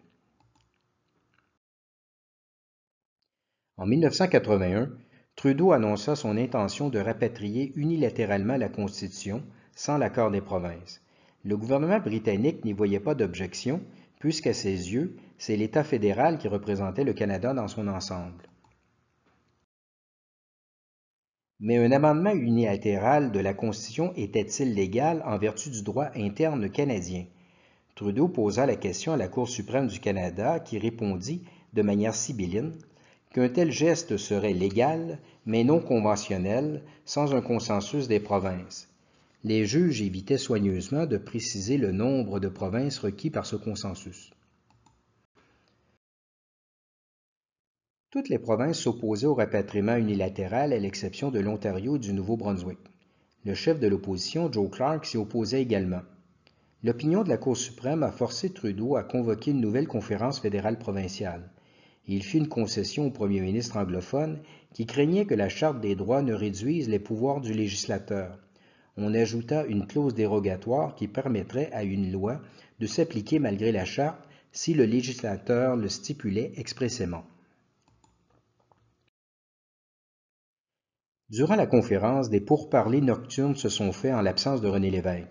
En 1981, Trudeau annonça son intention de rapatrier unilatéralement la Constitution sans l'accord des provinces. Le gouvernement britannique n'y voyait pas d'objection, puisqu'à ses yeux, c'est l'État fédéral qui représentait le Canada dans son ensemble. Mais un amendement unilatéral de la Constitution était-il légal en vertu du droit interne canadien? Trudeau posa la question à la Cour suprême du Canada qui répondit, de manière sibylline, qu'un tel geste serait légal, mais non conventionnel, sans un consensus des provinces. Les juges évitaient soigneusement de préciser le nombre de provinces requis par ce consensus. Toutes les provinces s'opposaient au rapatriement unilatéral à l'exception de l'Ontario et du Nouveau-Brunswick. Le chef de l'opposition, Joe Clark, s'y opposait également. L'opinion de la Cour suprême a forcé Trudeau à convoquer une nouvelle conférence fédérale provinciale il fit une concession au premier ministre anglophone qui craignait que la Charte des droits ne réduise les pouvoirs du législateur. On ajouta une clause dérogatoire qui permettrait à une loi de s'appliquer malgré la Charte si le législateur le stipulait expressément. Durant la conférence, des pourparlers nocturnes se sont faits en l'absence de René Lévesque.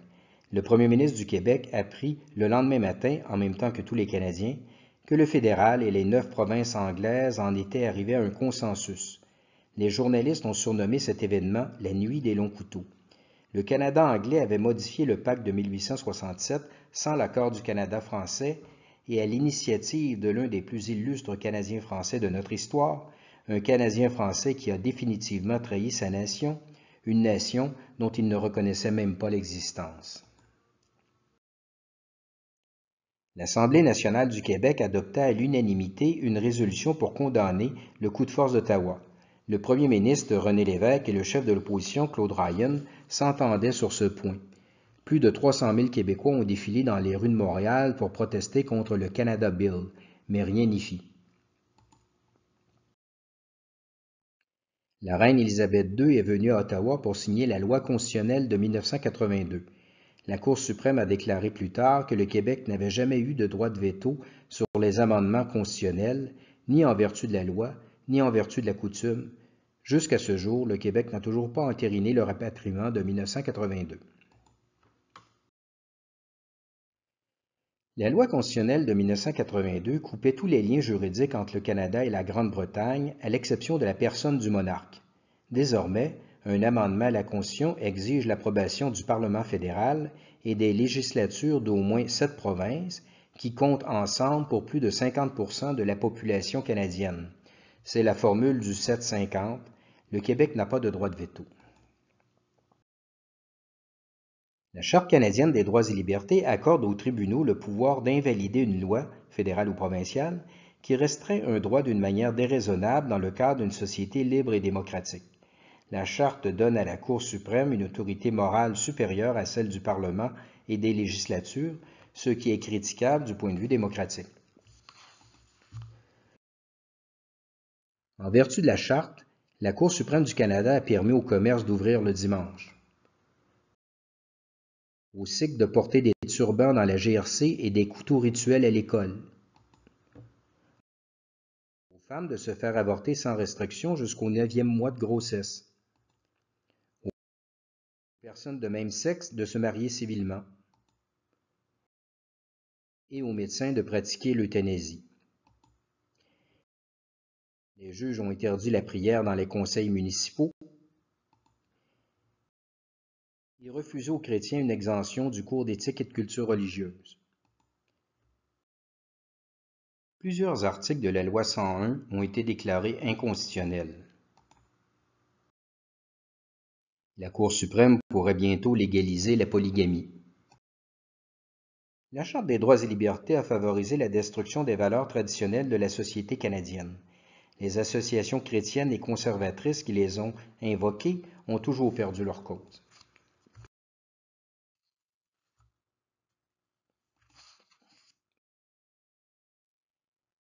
Le premier ministre du Québec apprit le lendemain matin, en même temps que tous les Canadiens, que le fédéral et les neuf provinces anglaises en étaient arrivés à un consensus. Les journalistes ont surnommé cet événement la nuit des longs couteaux. Le Canada anglais avait modifié le pacte de 1867 sans l'accord du Canada français et à l'initiative de l'un des plus illustres Canadiens français de notre histoire, un Canadien français qui a définitivement trahi sa nation, une nation dont il ne reconnaissait même pas l'existence. L'Assemblée nationale du Québec adopta à l'unanimité une résolution pour condamner le coup de force d'Ottawa. Le premier ministre René Lévesque et le chef de l'opposition Claude Ryan s'entendaient sur ce point. Plus de 300 000 Québécois ont défilé dans les rues de Montréal pour protester contre le Canada Bill, mais rien n'y fit. La reine Élisabeth II est venue à Ottawa pour signer la loi constitutionnelle de 1982. La Cour suprême a déclaré plus tard que le Québec n'avait jamais eu de droit de veto sur les amendements constitutionnels, ni en vertu de la loi, ni en vertu de la coutume. Jusqu'à ce jour, le Québec n'a toujours pas entériné le rapatriement de 1982. La loi constitutionnelle de 1982 coupait tous les liens juridiques entre le Canada et la Grande-Bretagne, à l'exception de la personne du monarque. Désormais, un amendement à la Constitution exige l'approbation du Parlement fédéral et des législatures d'au moins sept provinces qui comptent ensemble pour plus de 50 de la population canadienne. C'est la formule du 750. Le Québec n'a pas de droit de veto. La Charte canadienne des droits et libertés accorde aux tribunaux le pouvoir d'invalider une loi, fédérale ou provinciale, qui restreint un droit d'une manière déraisonnable dans le cadre d'une société libre et démocratique. La Charte donne à la Cour suprême une autorité morale supérieure à celle du Parlement et des législatures, ce qui est critiquable du point de vue démocratique. En vertu de la Charte, la Cour suprême du Canada a permis au commerce d'ouvrir le dimanche. Au cycle de porter des turbans dans la GRC et des couteaux rituels à l'école. Aux femmes de se faire avorter sans restriction jusqu'au neuvième mois de grossesse personnes de même sexe de se marier civilement et aux médecins de pratiquer l'euthanasie. Les juges ont interdit la prière dans les conseils municipaux et refusé aux chrétiens une exemption du cours d'éthique et de culture religieuse. Plusieurs articles de la loi 101 ont été déclarés inconstitutionnels. La Cour suprême pourrait bientôt légaliser la polygamie. La Charte des droits et libertés a favorisé la destruction des valeurs traditionnelles de la société canadienne. Les associations chrétiennes et conservatrices qui les ont invoquées ont toujours perdu leur compte.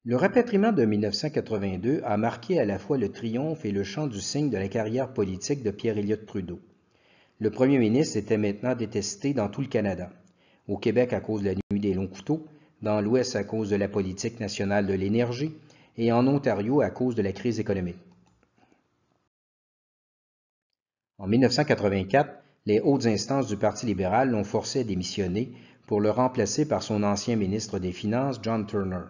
Le rapatriement de 1982 a marqué à la fois le triomphe et le champ du signe de la carrière politique de Pierre-Éliott Trudeau. Le premier ministre était maintenant détesté dans tout le Canada. Au Québec à cause de la nuit des longs couteaux, dans l'Ouest à cause de la politique nationale de l'énergie et en Ontario à cause de la crise économique. En 1984, les hautes instances du Parti libéral l'ont forcé à démissionner pour le remplacer par son ancien ministre des Finances, John Turner.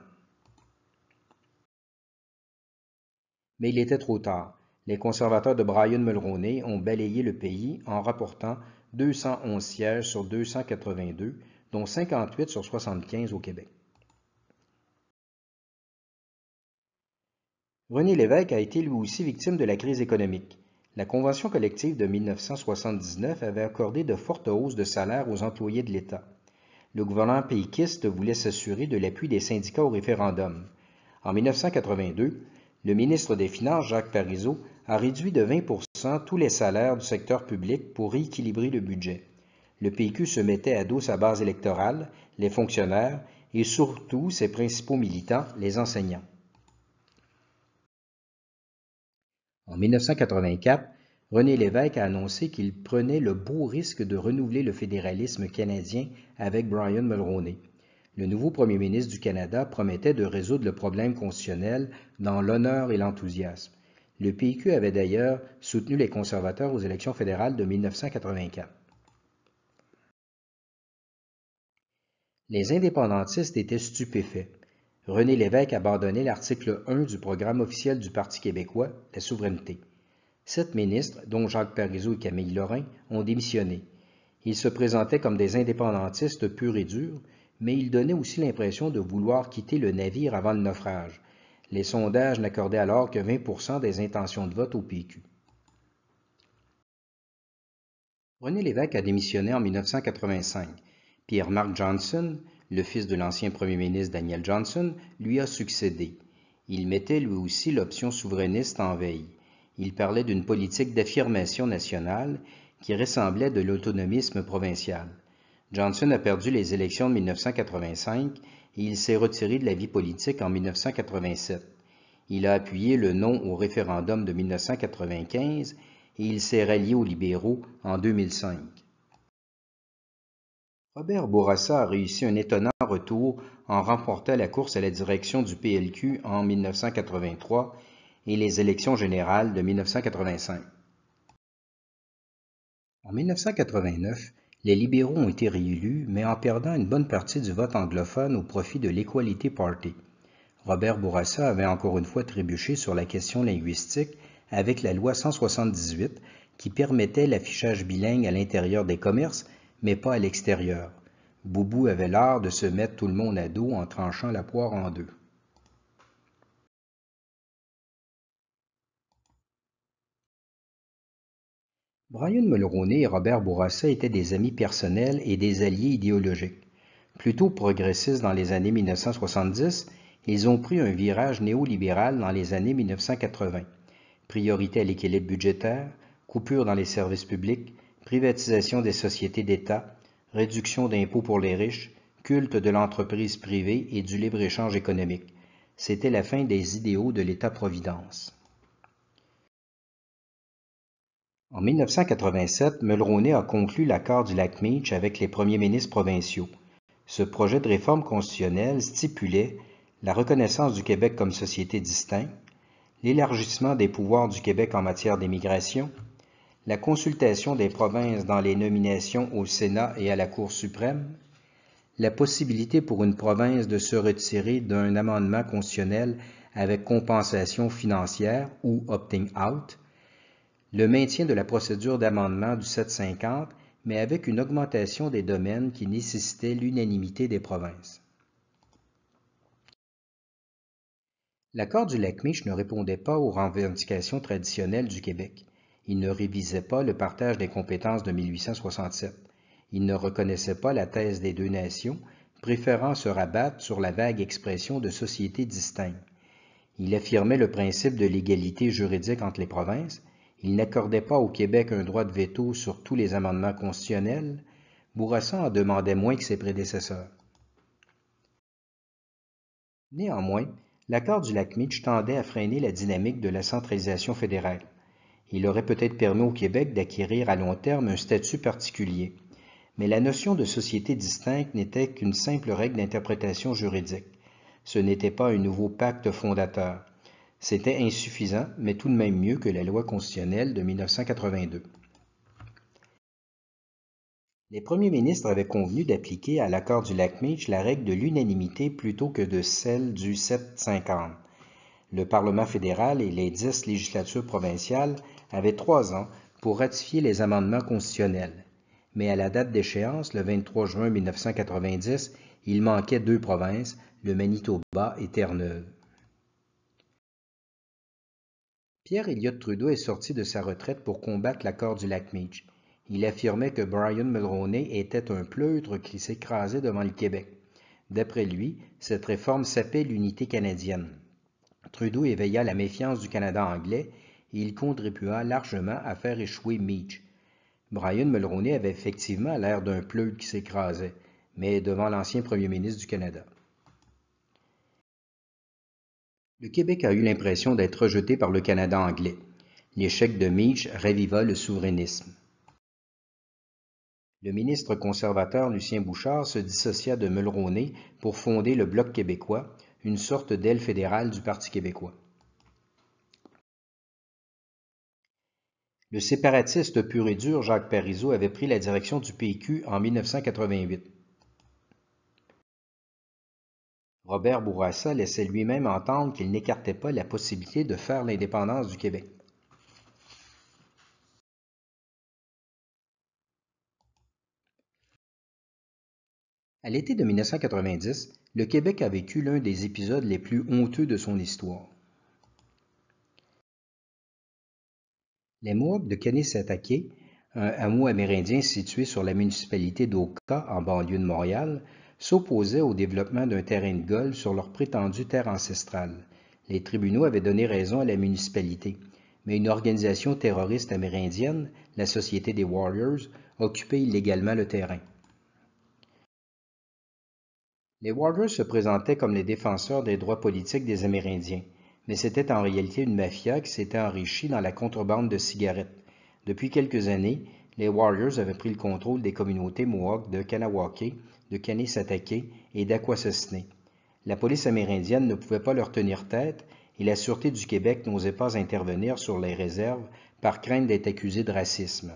Mais il était trop tard. Les conservateurs de Brian Mulroney ont balayé le pays en rapportant 211 sièges sur 282, dont 58 sur 75 au Québec. René Lévesque a été lui aussi victime de la crise économique. La convention collective de 1979 avait accordé de fortes hausses de salaire aux employés de l'État. Le gouvernement péquiste voulait s'assurer de l'appui des syndicats au référendum. En 1982, le ministre des Finances, Jacques Parizeau, a réduit de 20 tous les salaires du secteur public pour rééquilibrer le budget. Le PQ se mettait à dos sa base électorale, les fonctionnaires et surtout ses principaux militants, les enseignants. En 1984, René Lévesque a annoncé qu'il prenait le beau risque de renouveler le fédéralisme canadien avec Brian Mulroney. Le nouveau premier ministre du Canada promettait de résoudre le problème constitutionnel dans l'honneur et l'enthousiasme. Le PIQ avait d'ailleurs soutenu les conservateurs aux élections fédérales de 1984. Les indépendantistes étaient stupéfaits. René Lévesque abandonnait l'article 1 du programme officiel du Parti québécois, la souveraineté. Sept ministres, dont Jacques Parizeau et Camille Lorrain, ont démissionné. Ils se présentaient comme des indépendantistes purs et durs, mais il donnait aussi l'impression de vouloir quitter le navire avant le naufrage. Les sondages n'accordaient alors que 20 des intentions de vote au PQ. René Lévesque a démissionné en 1985. Pierre-Marc Johnson, le fils de l'ancien premier ministre Daniel Johnson, lui a succédé. Il mettait lui aussi l'option souverainiste en veille. Il parlait d'une politique d'affirmation nationale qui ressemblait de l'autonomisme provincial. Johnson a perdu les élections de 1985 et il s'est retiré de la vie politique en 1987. Il a appuyé le non au référendum de 1995 et il s'est rallié aux libéraux en 2005. Robert Bourassa a réussi un étonnant retour en remportant la course à la direction du PLQ en 1983 et les élections générales de 1985. En 1989, les libéraux ont été réélus, mais en perdant une bonne partie du vote anglophone au profit de l'Equality Party. Robert Bourassa avait encore une fois trébuché sur la question linguistique avec la loi 178 qui permettait l'affichage bilingue à l'intérieur des commerces, mais pas à l'extérieur. Boubou avait l'art de se mettre tout le monde à dos en tranchant la poire en deux. Brian Mulroney et Robert Bourassa étaient des amis personnels et des alliés idéologiques. Plutôt progressistes dans les années 1970, ils ont pris un virage néolibéral dans les années 1980. Priorité à l'équilibre budgétaire, coupure dans les services publics, privatisation des sociétés d'État, réduction d'impôts pour les riches, culte de l'entreprise privée et du libre-échange économique. C'était la fin des idéaux de l'État-providence. En 1987, Mulroney a conclu l'accord du lac Meach avec les premiers ministres provinciaux. Ce projet de réforme constitutionnelle stipulait la reconnaissance du Québec comme société distincte, l'élargissement des pouvoirs du Québec en matière d'immigration, la consultation des provinces dans les nominations au Sénat et à la Cour suprême, la possibilité pour une province de se retirer d'un amendement constitutionnel avec compensation financière ou opting out, le maintien de la procédure d'amendement du 750, mais avec une augmentation des domaines qui nécessitaient l'unanimité des provinces. L'accord du lac ne répondait pas aux revendications traditionnelles du Québec. Il ne révisait pas le partage des compétences de 1867. Il ne reconnaissait pas la thèse des deux nations, préférant se rabattre sur la vague expression de sociétés distinctes. Il affirmait le principe de l'égalité juridique entre les provinces, il n'accordait pas au Québec un droit de veto sur tous les amendements constitutionnels. Bourassa en demandait moins que ses prédécesseurs. Néanmoins, l'accord du lac Mitch tendait à freiner la dynamique de la centralisation fédérale. Il aurait peut-être permis au Québec d'acquérir à long terme un statut particulier, mais la notion de société distincte n'était qu'une simple règle d'interprétation juridique. Ce n'était pas un nouveau pacte fondateur. C'était insuffisant, mais tout de même mieux que la loi constitutionnelle de 1982. Les premiers ministres avaient convenu d'appliquer à l'accord du lac Meech la règle de l'unanimité plutôt que de celle du 750. Le Parlement fédéral et les dix législatures provinciales avaient trois ans pour ratifier les amendements constitutionnels. Mais à la date d'échéance, le 23 juin 1990, il manquait deux provinces, le Manitoba et Terre-Neuve. Pierre Elliott Trudeau est sorti de sa retraite pour combattre l'accord du lac Meech. Il affirmait que Brian Mulroney était un pleutre qui s'écrasait devant le Québec. D'après lui, cette réforme sapait l'unité canadienne. Trudeau éveilla la méfiance du Canada anglais et il contribua largement à faire échouer Meech. Brian Mulroney avait effectivement l'air d'un pleutre qui s'écrasait, mais devant l'ancien premier ministre du Canada. Le Québec a eu l'impression d'être rejeté par le Canada anglais. L'échec de Meach réviva le souverainisme. Le ministre conservateur Lucien Bouchard se dissocia de Mulroney pour fonder le Bloc québécois, une sorte d'aile fédérale du Parti québécois. Le séparatiste pur et dur Jacques Parizeau avait pris la direction du PQ en 1988. Robert Bourassa laissait lui-même entendre qu'il n'écartait pas la possibilité de faire l'indépendance du Québec. À l'été de 1990, le Québec a vécu l'un des épisodes les plus honteux de son histoire. Les Mohawks de Kenesatake, un hameau amérindien situé sur la municipalité d'Oka en banlieue de Montréal, s'opposaient au développement d'un terrain de golf sur leur prétendue terre ancestrale. Les tribunaux avaient donné raison à la municipalité, mais une organisation terroriste amérindienne, la Société des Warriors, occupait illégalement le terrain. Les Warriors se présentaient comme les défenseurs des droits politiques des Amérindiens, mais c'était en réalité une mafia qui s'était enrichie dans la contrebande de cigarettes. Depuis quelques années, les Warriors avaient pris le contrôle des communautés Mohawks de Kanawake de Canis s'attaquer et d'Aquasasné. La police amérindienne ne pouvait pas leur tenir tête et la Sûreté du Québec n'osait pas intervenir sur les réserves par crainte d'être accusée de racisme.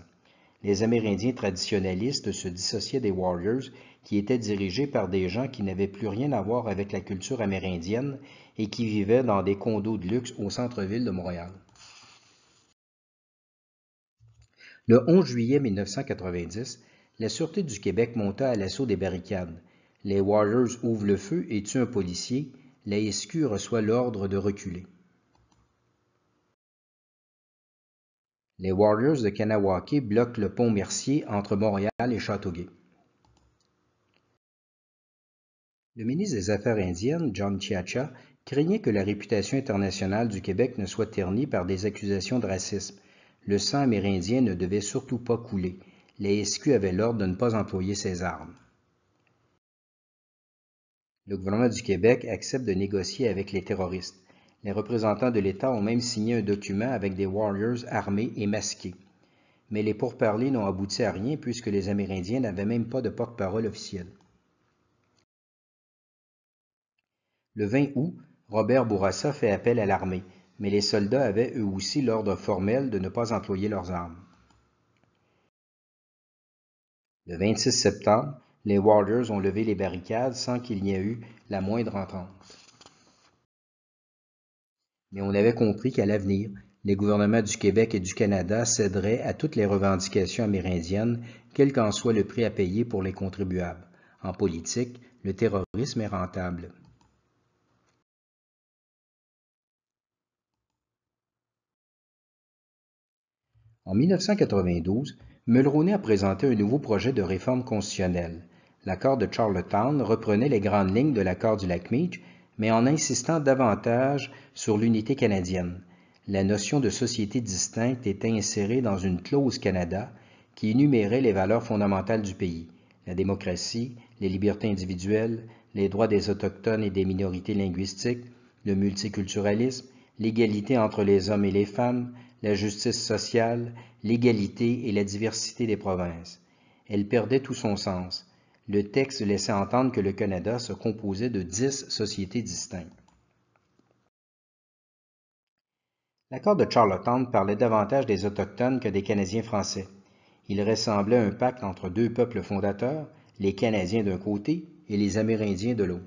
Les Amérindiens traditionnalistes se dissociaient des Warriors qui étaient dirigés par des gens qui n'avaient plus rien à voir avec la culture amérindienne et qui vivaient dans des condos de luxe au centre-ville de Montréal. Le 11 juillet 1990, la Sûreté du Québec monta à l'assaut des barricades. Les Warriors ouvrent le feu et tuent un policier. La SQ reçoit l'ordre de reculer. Les Warriors de Kanawake bloquent le pont Mercier entre Montréal et Châteauguay. Le ministre des Affaires indiennes, John Chiacha, craignait que la réputation internationale du Québec ne soit ternie par des accusations de racisme. Le sang amérindien ne devait surtout pas couler les SQ avaient l'ordre de ne pas employer ces armes. Le gouvernement du Québec accepte de négocier avec les terroristes. Les représentants de l'État ont même signé un document avec des Warriors armés et masqués. Mais les pourparlers n'ont abouti à rien puisque les Amérindiens n'avaient même pas de porte-parole officielle. Le 20 août, Robert Bourassa fait appel à l'armée, mais les soldats avaient eux aussi l'ordre formel de ne pas employer leurs armes. Le 26 septembre, les Warders ont levé les barricades sans qu'il n'y ait eu la moindre entente. Mais on avait compris qu'à l'avenir, les gouvernements du Québec et du Canada céderaient à toutes les revendications amérindiennes, quel qu'en soit le prix à payer pour les contribuables. En politique, le terrorisme est rentable. En 1992, Mulroney a présenté un nouveau projet de réforme constitutionnelle. L'accord de Charlottetown reprenait les grandes lignes de l'accord du lac Meach, mais en insistant davantage sur l'unité canadienne. La notion de société distincte était insérée dans une clause Canada qui énumérait les valeurs fondamentales du pays, la démocratie, les libertés individuelles, les droits des autochtones et des minorités linguistiques, le multiculturalisme, l'égalité entre les hommes et les femmes, la justice sociale, l'égalité et la diversité des provinces. Elle perdait tout son sens. Le texte laissait entendre que le Canada se composait de dix sociétés distinctes. L'accord de Charlottetown parlait davantage des Autochtones que des Canadiens français. Il ressemblait à un pacte entre deux peuples fondateurs, les Canadiens d'un côté et les Amérindiens de l'autre.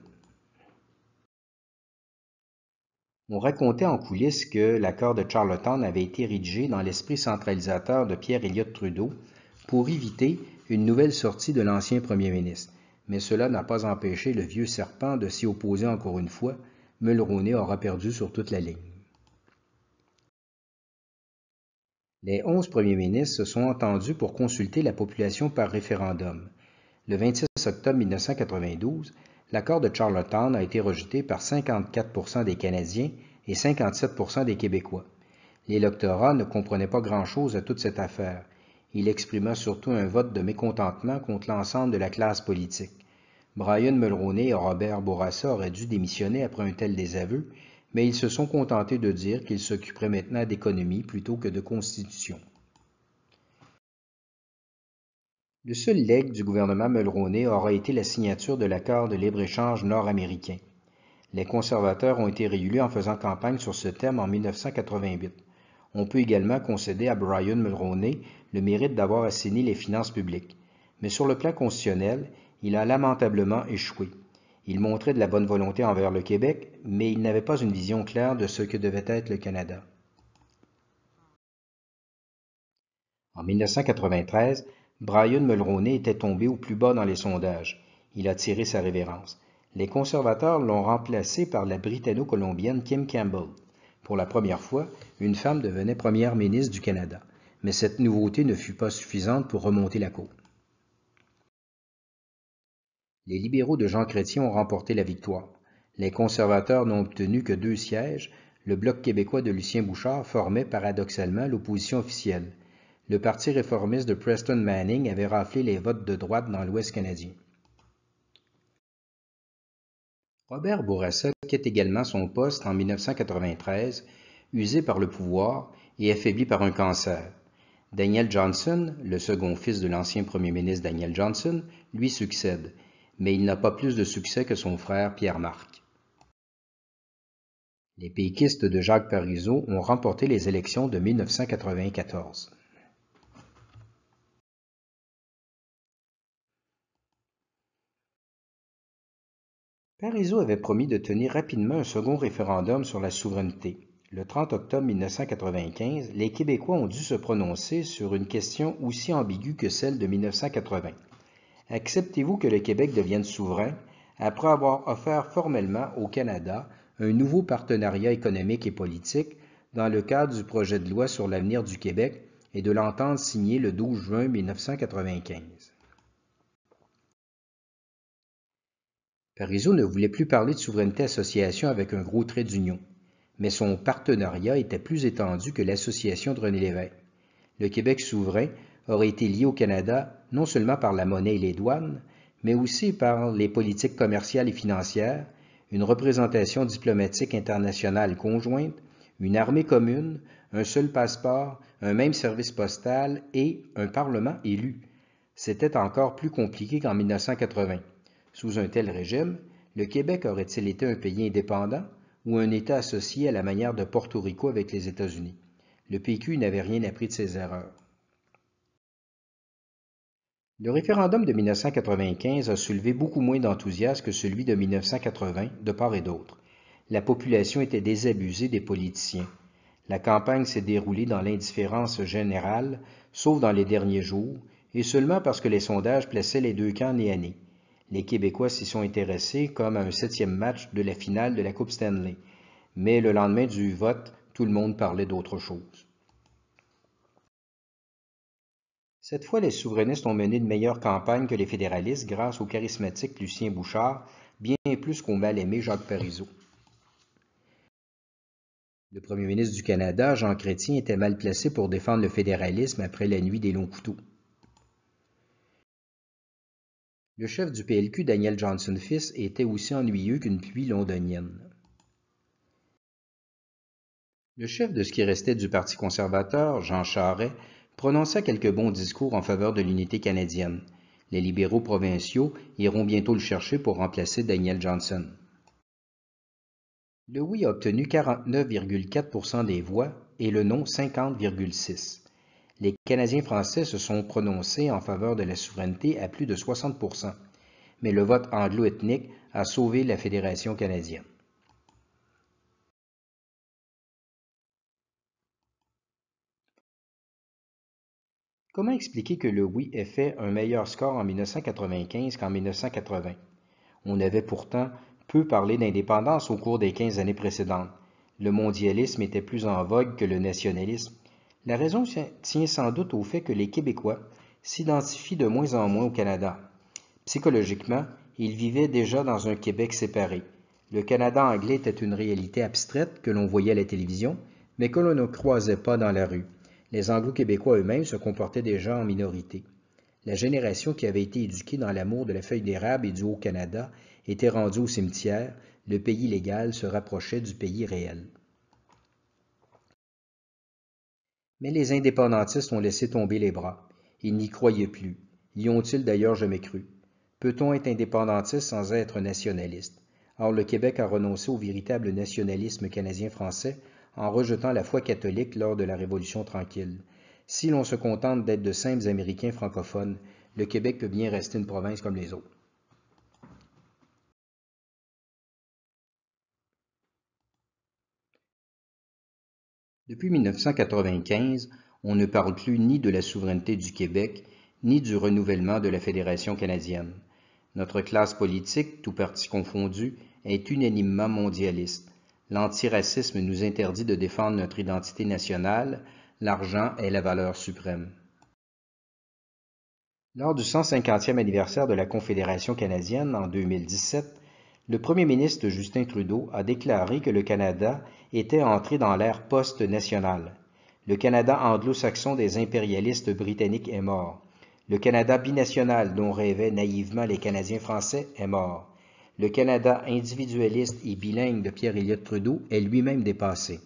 On racontait en coulisses que l'accord de Charlottetown avait été rédigé dans l'esprit centralisateur de Pierre Elliott Trudeau pour éviter une nouvelle sortie de l'ancien premier ministre. Mais cela n'a pas empêché le vieux serpent de s'y opposer encore une fois. Mulroney aura perdu sur toute la ligne. Les onze premiers ministres se sont entendus pour consulter la population par référendum. Le 26 octobre 1992, l'accord de Charlottetown a été rejeté par 54 des Canadiens et 57 des Québécois. L'électorat ne comprenait pas grand-chose à toute cette affaire. Il exprima surtout un vote de mécontentement contre l'ensemble de la classe politique. Brian Mulroney et Robert Bourassa auraient dû démissionner après un tel désaveu, mais ils se sont contentés de dire qu'ils s'occuperaient maintenant d'économie plutôt que de constitution. Le seul legs du gouvernement Mulroney aura été la signature de l'accord de libre-échange nord-américain. Les conservateurs ont été réélus en faisant campagne sur ce thème en 1988. On peut également concéder à Brian Mulroney le mérite d'avoir assaini les finances publiques. Mais sur le plan constitutionnel, il a lamentablement échoué. Il montrait de la bonne volonté envers le Québec, mais il n'avait pas une vision claire de ce que devait être le Canada. En 1993, Brian Mulroney était tombé au plus bas dans les sondages. Il a tiré sa révérence. Les conservateurs l'ont remplacé par la britanno-colombienne Kim Campbell. Pour la première fois, une femme devenait première ministre du Canada. Mais cette nouveauté ne fut pas suffisante pour remonter la côte. Les libéraux de Jean Chrétien ont remporté la victoire. Les conservateurs n'ont obtenu que deux sièges. Le Bloc québécois de Lucien Bouchard formait paradoxalement l'opposition officielle le Parti réformiste de Preston Manning avait raflé les votes de droite dans l'Ouest canadien. Robert Bourassa quitte également son poste en 1993, usé par le pouvoir et affaibli par un cancer. Daniel Johnson, le second fils de l'ancien premier ministre Daniel Johnson, lui succède, mais il n'a pas plus de succès que son frère Pierre-Marc. Les péquistes de Jacques Parizeau ont remporté les élections de 1994. Parizeau avait promis de tenir rapidement un second référendum sur la souveraineté. Le 30 octobre 1995, les Québécois ont dû se prononcer sur une question aussi ambiguë que celle de 1980. Acceptez-vous que le Québec devienne souverain après avoir offert formellement au Canada un nouveau partenariat économique et politique dans le cadre du projet de loi sur l'avenir du Québec et de l'entente signée le 12 juin 1995? Parizeau ne voulait plus parler de souveraineté-association avec un gros trait d'union, mais son partenariat était plus étendu que l'association de René Lévesque. Le Québec souverain aurait été lié au Canada non seulement par la monnaie et les douanes, mais aussi par les politiques commerciales et financières, une représentation diplomatique internationale conjointe, une armée commune, un seul passeport, un même service postal et un Parlement élu. C'était encore plus compliqué qu'en 1980. Sous un tel régime, le Québec aurait-il été un pays indépendant ou un État associé à la manière de Porto Rico avec les États-Unis? Le PQ n'avait rien appris de ses erreurs. Le référendum de 1995 a soulevé beaucoup moins d'enthousiasme que celui de 1980 de part et d'autre. La population était désabusée des politiciens. La campagne s'est déroulée dans l'indifférence générale, sauf dans les derniers jours, et seulement parce que les sondages plaçaient les deux camps nez à les Québécois s'y sont intéressés comme à un septième match de la finale de la Coupe Stanley. Mais le lendemain du vote, tout le monde parlait d'autre chose. Cette fois, les souverainistes ont mené de meilleures campagnes que les fédéralistes grâce au charismatique Lucien Bouchard, bien plus qu'au mal-aimé Jacques Parizeau. Le premier ministre du Canada, Jean Chrétien, était mal placé pour défendre le fédéralisme après la nuit des longs couteaux. Le chef du PLQ Daniel Johnson fils était aussi ennuyeux qu'une pluie londonienne. Le chef de ce qui restait du Parti conservateur, Jean Charest, prononça quelques bons discours en faveur de l'unité canadienne. Les libéraux provinciaux iront bientôt le chercher pour remplacer Daniel Johnson. Le oui a obtenu 49,4 des voix et le non 50,6 les Canadiens français se sont prononcés en faveur de la souveraineté à plus de 60 mais le vote anglo-ethnique a sauvé la Fédération canadienne. Comment expliquer que le oui ait fait un meilleur score en 1995 qu'en 1980? On avait pourtant peu parlé d'indépendance au cours des 15 années précédentes. Le mondialisme était plus en vogue que le nationalisme. La raison tient sans doute au fait que les Québécois s'identifient de moins en moins au Canada. Psychologiquement, ils vivaient déjà dans un Québec séparé. Le Canada anglais était une réalité abstraite que l'on voyait à la télévision, mais que l'on ne croisait pas dans la rue. Les Anglo-Québécois eux-mêmes se comportaient déjà en minorité. La génération qui avait été éduquée dans l'amour de la feuille d'érable et du Haut-Canada était rendue au cimetière, le pays légal se rapprochait du pays réel. Mais les indépendantistes ont laissé tomber les bras. Ils n'y croyaient plus. Y ont-ils d'ailleurs jamais cru Peut-on être indépendantiste sans être nationaliste Or, le Québec a renoncé au véritable nationalisme canadien-français en rejetant la foi catholique lors de la Révolution tranquille. Si l'on se contente d'être de simples Américains francophones, le Québec peut bien rester une province comme les autres. Depuis 1995, on ne parle plus ni de la souveraineté du Québec, ni du renouvellement de la Fédération canadienne. Notre classe politique, tout parti confondu, est unanimement mondialiste. L'antiracisme nous interdit de défendre notre identité nationale, l'argent est la valeur suprême. Lors du 150e anniversaire de la Confédération canadienne en 2017, le premier ministre Justin Trudeau a déclaré que le Canada était entré dans l'ère post-nationale. Le Canada anglo-saxon des impérialistes britanniques est mort. Le Canada binational dont rêvaient naïvement les Canadiens français est mort. Le Canada individualiste et bilingue de Pierre-Éliott Trudeau est lui-même dépassé.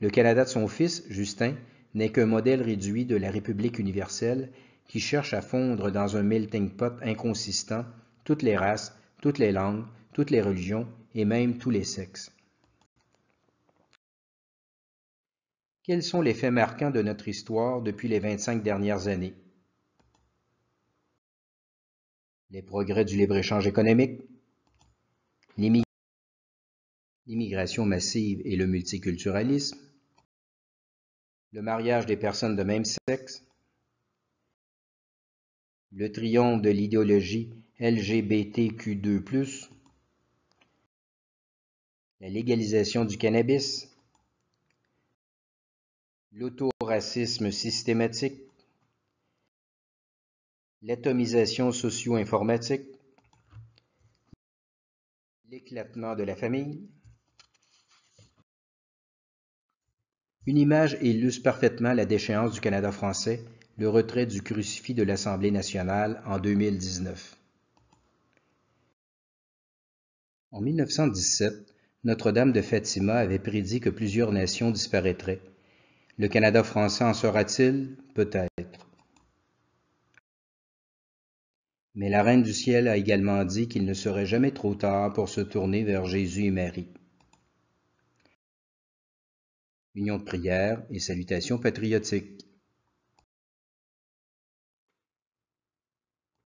Le Canada de son fils, Justin, n'est qu'un modèle réduit de la République universelle qui cherche à fondre dans un melting pot inconsistant toutes les races, toutes les langues, toutes les religions et même tous les sexes. Quels sont les faits marquants de notre histoire depuis les 25 dernières années? Les progrès du libre-échange économique, l'immigration massive et le multiculturalisme, le mariage des personnes de même sexe, le triomphe de l'idéologie LGBTQ2+, la légalisation du cannabis, l'autoracisme systématique, l'atomisation socio-informatique, l'éclatement de la famille. Une image illustre parfaitement la déchéance du Canada français, le retrait du crucifix de l'Assemblée nationale en 2019. En 1917, notre-Dame de Fatima avait prédit que plusieurs nations disparaîtraient. Le Canada français en sera-t-il Peut-être. Mais la Reine du Ciel a également dit qu'il ne serait jamais trop tard pour se tourner vers Jésus et Marie. Union de prière et salutations patriotiques.